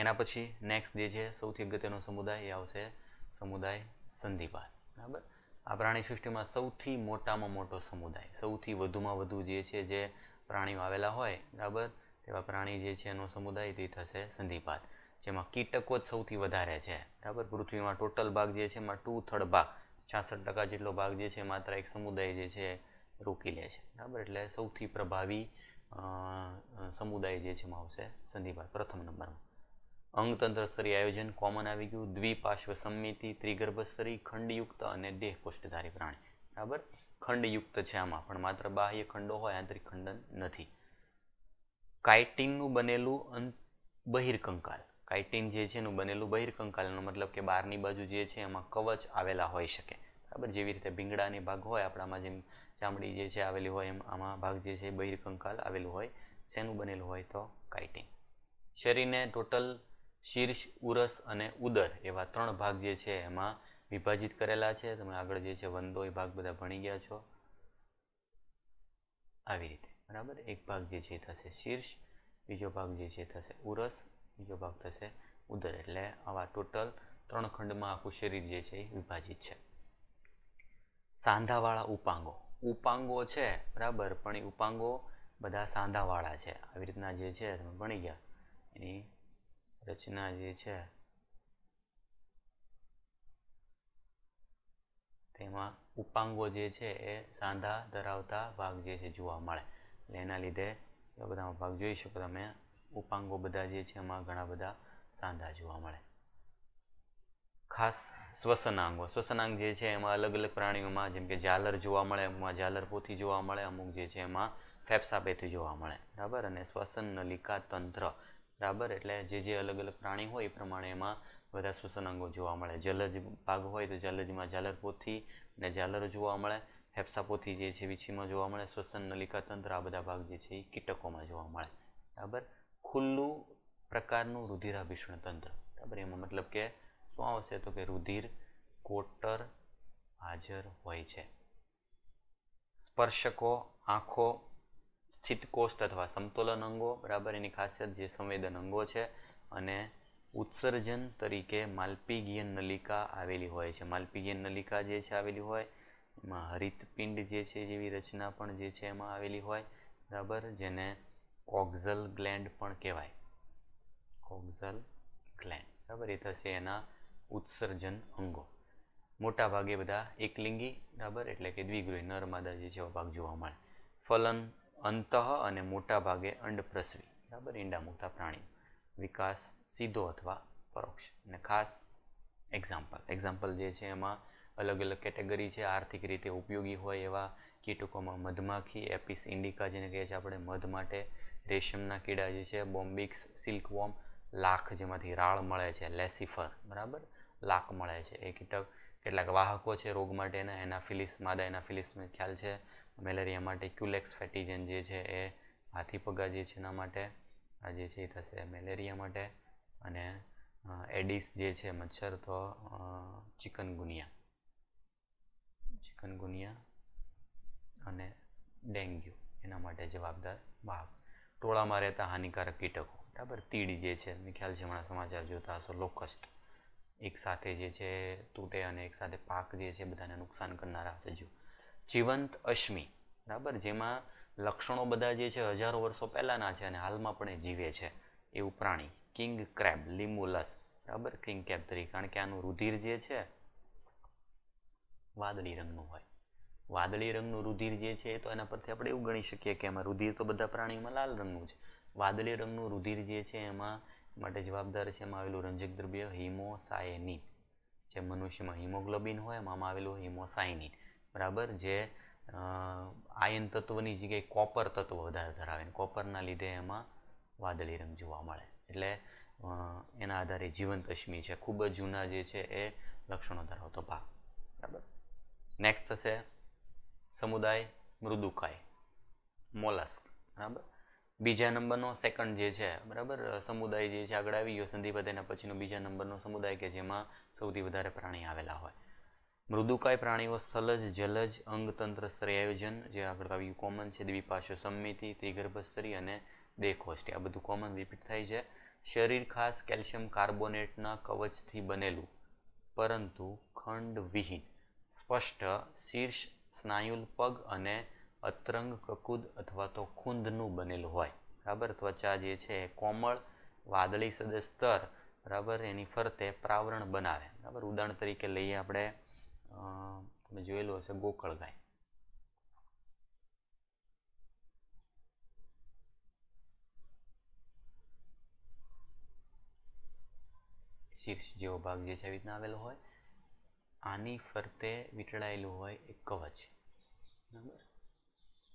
એના પછી નેક્સ્ટ જે છે સૌથી અગત્યનો સમુદાય એ આવશે સમુદાય સંધિપાદ બરાબર આ પ્રાણી સૃષ્ટિમાં સૌથી મોટામાં મોટો સમુદાય સૌથી વધુમાં વધુ જે છે જે પ્રાણીઓ આવેલા હોય બરાબર તેવા પ્રાણી જે છે એનો સમુદાય તે થશે સંધિપાદ જેમાં કીટકો જ સૌથી વધારે છે બરાબર પૃથ્વીમાં ટોટલ ભાગ જે છે એમાં ટુ થર્ડ ભાગ છાસઠ ટકા જેટલો ભાગ જે છે માત્ર એક સમુદાય જે છે રોકી લે છે બરાબર એટલે સૌથી પ્રભાવી સમુદાય જે છે એમાં આવશે સંધિપાદ પ્રથમ નંબરમાં અંગતંત્ર સ્તરીય આયોજન કોમન આવી ગયું દ્વિપાર્શ્વ સમિતિ ત્રિગર્ભસ્તરી ખંડયુક્ત અને દેહ પુષ્ટધારી પ્રાણી બરાબર ખંડયુક્ત છે આમાં પણ માત્ર બાહ્ય ખંડો હોય આંતરિક ખંડન નથી કાઇટિંગનું બનેલું અંત બહિર્કંકાલ કાઇટિન જે છે એનું બનેલું બહિર્કંકાલનું મતલબ કે બહારની બાજુ જે છે એમાં કવચ આવેલા હોઈ શકે બરાબર જેવી રીતે ભીંગડાની ભાગ હોય આપણામાં જેમ ચામડી જે છે આવેલી હોય એમ આમાં ભાગ જે છે બહિર્કંકાલ આવેલું હોય શેનું બનેલું હોય તો કાઇટિન શરીરને ટોટલ શીર્ષ ઉરસ અને ઉદર એવા ત્રણ ભાગ જે છે એમાં વિભાજિત કરેલા છે તમે આગળ જે છે વંદો એ ભાગ બધા ભણી ગયા છો આવી રીતે બરાબર એક ભાગ જે છે થશે શીર્ષ બીજો ભાગ જે છે થશે ઉરસ બીજો ભાગ થશે ઉદર એટલે આવા ટોટલ ત્રણ ખંડમાં આખું શરીર જે છે એ વિભાજિત છે સાંધાવાળા ઉપાંગો ઉપાંગો છે બરાબર પણ એ ઉપાંગો બધા સાંધાવાળા છે આવી રીતના જે છે તમે ભણી ગયા એની રચના જે છે તેમાં ઉપાંગો જે છે એ સાંધા ધરાવતા ભાગ જે છે જોવા મળે એટલે એના લીધે એ બધામાં ભાગ જોઈ શકો તમે ઉપાંગો બધા જે છે એમાં ઘણા બધા સાંધા જોવા મળે ખાસ શ્વસનાંગો શ્વસનાંગ જે છે એમાં અલગ અલગ પ્રાણીઓમાં જેમ કે ઝાલર જોવા મળે અમુકમાં ઝાલર પોથી જોવા મળે અમુક જે છે એમાં ફેફસાપેથી જોવા મળે બરાબર અને શ્વસન નલિકા તંત્ર બરાબર એટલે જે જે અલગ અલગ પ્રાણી હોય એ પ્રમાણે એમાં બધા શ્વસનાંગો જોવા મળે જલજ ભાગ હોય તો જલજમાં ઝાલર પોથી અને ઝાલર જોવા મળે ફેફસાપોથી જે છે વીછીમાં જોવા મળે શ્વસન નલિકા તંત્ર આ બધા ભાગ જે છે એ કીટકોમાં જોવા મળે બરાબર ખુલ્લું પ્રકારનું રુધિરાભિસરણ તંત્ર બરાબર એમાં મતલબ કે શું આવશે તો કે રુધિર કોટર હાજર હોય છે સ્પર્શકો આંખો સ્થિતકોષ્ઠ અથવા સમતોલન અંગો બરાબર એની ખાસિયત જે સંવેદન અંગો છે અને ઉત્સર્જન તરીકે માલપીગીયન નલિકા આવેલી હોય છે માલપીગીયન નલિકા જે છે આવેલી હોય એમાં હરિતપિંડ જે છે જેવી રચના પણ જે છે એમાં આવેલી હોય બરાબર જેને કોક્ઝલ ગ્લેન્ડ પણ કહેવાય કોક્ઝલ ગ્લેન્ડ બરાબર એ થશે એના ઉત્સર્જન અંગો મોટા ભાગે બધા એકલિંગી બરાબર એટલે કે દ્વિગૃહી નર માદા જે છે ભાગ જોવા મળે ફલન અંતઃ અને મોટા ભાગે અંડપ્રસવી બરાબર ઈંડા મોટા પ્રાણી વિકાસ સીધો અથવા પરોક્ષ અને ખાસ એક્ઝામ્પલ એક્ઝામ્પલ જે છે એમાં અલગ અલગ કેટેગરી છે આર્થિક રીતે ઉપયોગી હોય એવા કીટકોમાં મધમાખી એપિસ ઇન્ડિકા જેને કહે છે આપણે મધ માટે રેશમના કીડા જે છે બોમ્બિક્સ સિલ્કવોર્મ લાખ જેમાંથી રાળ મળે છે લેસિફર બરાબર લાખ મળે છે એ કીટક કેટલાક વાહકો છે રોગ માટેના એનાફિલિસ માદા એનાફિલિસનો ખ્યાલ છે મેલેરિયા માટે ક્યુલેક્સ ફેટીજન જે છે એ હાથીપગા જે છે એના માટે આ જે છે એ થશે મેલેરિયા માટે અને એડિસ જે છે મચ્છર તો ચિકનગુનિયા ચિકનગુનિયા અને ડેન્ગ્યુ એના માટે જવાબદાર વાહક ટોળામાં રહેતા હાનિકારક કીટકો બરાબર તીડ જે છે તમને ખ્યાલ છે હમણાં સમાચાર જોતા હશો લોકસ્ટ એકસાથે જે છે તૂટે અને એક સાથે પાક જે છે બધાને નુકસાન કરનારા હશે જીવંત અશ્મિ બરાબર જેમાં લક્ષણો બધા જે છે હજારો વર્ષો પહેલાંના છે અને હાલમાં પણ એ જીવે છે એવું પ્રાણી કિંગ ક્રેબ લિમોલસ બરાબર કિંગ ક્રેબ તરીકે કારણ કે આનું રુધિર જે છે વાદળી રંગનું હોય વાદળી રંગનું રુધિર જે છે તો એના પરથી આપણે એવું ગણી શકીએ કે એમાં રુધિર તો બધા પ્રાણીઓમાં લાલ રંગનું છે વાદળી રંગનું રુધિર જે છે એમાં માટે જવાબદાર છે એમાં આવેલું રંજક દ્રવ્ય હિમોસાયની જે મનુષ્યમાં હિમોગ્લોબિન હોય એમાં આવેલું હિમોસાયની બરાબર જે આયન તત્વની જગ્યાએ કોપર તત્વ વધારે ધરાવે કોપરના લીધે એમાં વાદળી રંગ જોવા મળે એટલે એના આધારે જીવંત અશ્મિ છે ખૂબ જ જૂના જે છે એ લક્ષણો ધરાવતો ભાગ બરાબર નેક્સ્ટ થશે સમુદાય મૃદુકાય મોલસ્ક બરાબર બીજા નંબરનો સેકન્ડ જે છે બરાબર સમુદાય જે છે આગળ આવી ગયો સંધિપદ એના પછીનો બીજા નંબરનો સમુદાય કે જેમાં સૌથી વધારે પ્રાણી આવેલા હોય મૃદુકાય પ્રાણીઓ સ્થલજ જલજ અંગતંત્ર સ્તરે આયોજન જે આગળ આવ્યું કોમન છે દ્વિપાશો સમિતિ ત્રિગર્ભસ્તરી અને દેખોષ્ટી આ બધું કોમન રિપીટ થાય છે શરીર ખાસ કેલ્શિયમ કાર્બોનેટના કવચથી બનેલું પરંતુ ખંડ વિહીન સ્પષ્ટ શીર્ષ સ્નાયુલ પગ અને અતરંગ કકુદ અથવા તો ખૂંદનું બનેલું હોય બરાબર ત્વચા જે છે કોમળ વાદળી સદે સ્તર બરાબર એની ફરતે પ્રાવરણ બનાવે બરાબર ઉદાહરણ તરીકે લઈએ આપણે તમે જોયેલું હશે ગોકળ ગાય શીર્ષ જેવો ભાગ જે છે આવી રીતના આવેલો હોય આની ફરતે વીંટળાયેલું હોય એ કવચ બરાબર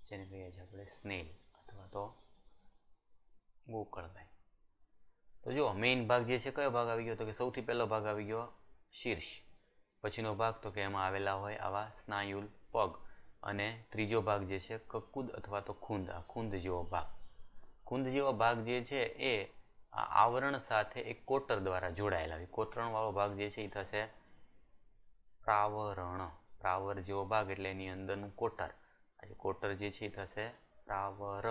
જેને કહીએ છીએ આપણે સ્નેલ અથવા તો ગોકળભાઈ તો જો મેઇન ભાગ જે છે કયો ભાગ આવી ગયો તો કે સૌથી પહેલો ભાગ આવી ગયો શીર્ષ પછીનો ભાગ તો કે એમાં આવેલા હોય આવા સ્નાયુલ પગ અને ત્રીજો ભાગ જે છે કકુદ અથવા તો ખૂંદ આ ખૂંદ જેવો ભાગ ખૂંદ જેવો ભાગ જે છે એ આ આવરણ સાથે એક કોટર દ્વારા જોડાયેલા હોય કોતરણવાળો ભાગ જે છે એ થશે પ્રાવરણ પ્રાવર જેવો ભાગ એટલે એની અંદરનું કોટર આ કોટર જે છે એ થશે પ્રાવર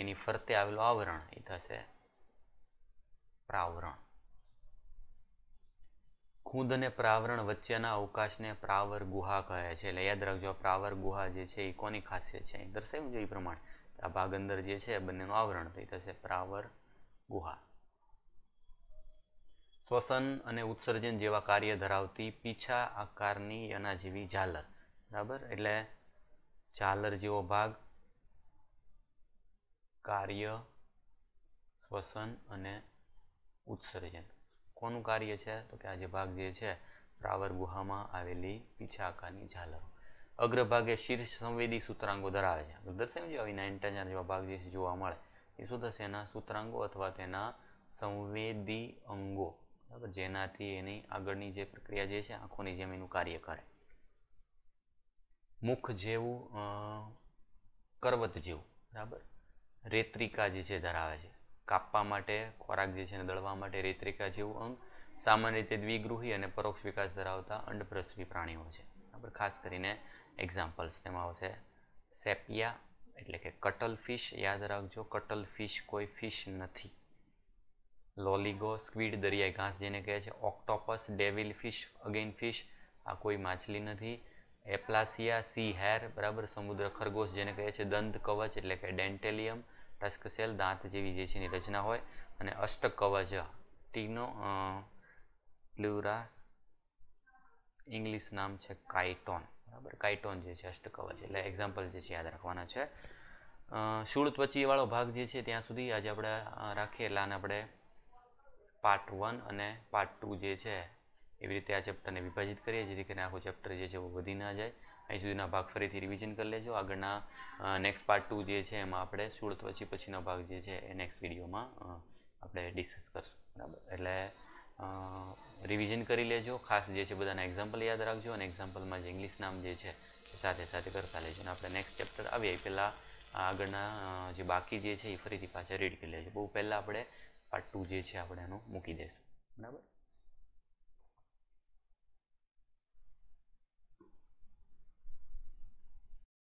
એની ફરતે આવેલું આવરણ એ થશે પ્રાવરણ ખુદ અને પ્રાવરણ વચ્ચેના અવકાશને પ્રાવર ગુહા કહે છે એટલે યાદ રાખજો પ્રાવર ગુહા જે છે એ કોની ખાસિયત છે દર્શાવ્યું છે એ પ્રમાણે આ ભાગ અંદર જે છે બંનેનું આવરણ તો એ થશે પ્રાવર ગુહા શ્વસન અને ઉત્સર્જન જેવા કાર્ય ધરાવતી પીછા આકારની એના જેવી ઝાલર બરાબર એટલે ઝાલર જેવો ભાગ કાર્ય શ્વસન અને ઉત્સર્જન કોનું કાર્ય છે તો કે આ જે ભાગ જે છે પ્રાવર ગુહામાં આવેલી પીછા આકારની ઝાલર અગ્રભાગે શીર્ષ સંવેદી સૂત્રાંગો ધરાવે છે દર્શાવ્યું છે અહીંના એન્ટાજાર જેવા ભાગ જે જોવા મળે એ શું થશે એના સૂત્રાંગો અથવા તેના સંવેદી અંગો બરાબર જેનાથી એની આગળની જે પ્રક્રિયા જે છે આંખોની જેમ એનું કાર્ય કરે મુખ જેવું કરવત જેવું બરાબર રેત્રિકા જે છે ધરાવે છે કાપવા માટે ખોરાક જે છે દળવા માટે રેત્રિકા જેવું અંગ સામાન્ય રીતે દ્વિગૃહી અને પરોક્ષ વિકાસ ધરાવતા અંડપ્રસવી પ્રાણીઓ છે બરાબર ખાસ કરીને એક્ઝામ્પલ્સ તેમાં આવશે સેપિયા એટલે કે કટલ ફિશ યાદ રાખજો કટલ ફિશ કોઈ ફિશ નથી લોલીગો સ્ક્વિડ દરિયાઈ ઘાસ જેને કહે છે octopus devil fish again fish આ કોઈ માછલી નથી એપ્લાસિયા સી હેર બરાબર સમુદ્ર ખરગોશ જેને કહે છે દંત કવચ એટલે કે ડેન્ટેલિયમ ટસ્કસેલ દાંત જેવી જે છે એની રચના હોય અને અષ્ટ કવચ ટીનો પ્લુરાસ ઇંગ્લિશ નામ છે કાઇટોન બરાબર કાઇટોન જે છે અષ્ટ કવચ એટલે એક્ઝામ્પલ જે છે યાદ રાખવાના છે શૂળ ત્વચીવાળો ભાગ જે છે ત્યાં સુધી આજે આપણે રાખીએ એટલે આને આપણે પાર્ટ વન અને પાર્ટ ટુ જે છે એવી રીતે આ ચેપ્ટરને વિભાજિત કરીએ જેથી કરીને આખું ચેપ્ટર જે છે એ વધી ના જાય અહીં સુધીના ભાગ ફરીથી રિવિઝન કરી લેજો આગળના નેક્સ્ટ પાર્ટ ટુ જે છે એમાં આપણે સોળ પછી પછીનો ભાગ જે છે એ નેક્સ્ટ વિડીયોમાં આપણે ડિસ્કસ કરશું બરાબર એટલે રિવિઝન કરી લેજો ખાસ જે છે બધાના એક્ઝામ્પલ યાદ રાખજો અને એક્ઝામ્પલમાં જે ઇંગ્લિશ નામ જે છે એ સાથે સાથે કરતા લેજો અને આપણે નેક્સ્ટ ચેપ્ટર આવીએ પહેલાં આગળના જે બાકી જે છે એ ફરીથી પાછા રીડ કરી લેજો બહુ પહેલાં આપણે પાર્ટ ટુ જે છે આપણે એનો મૂકી દઈશું બરાબર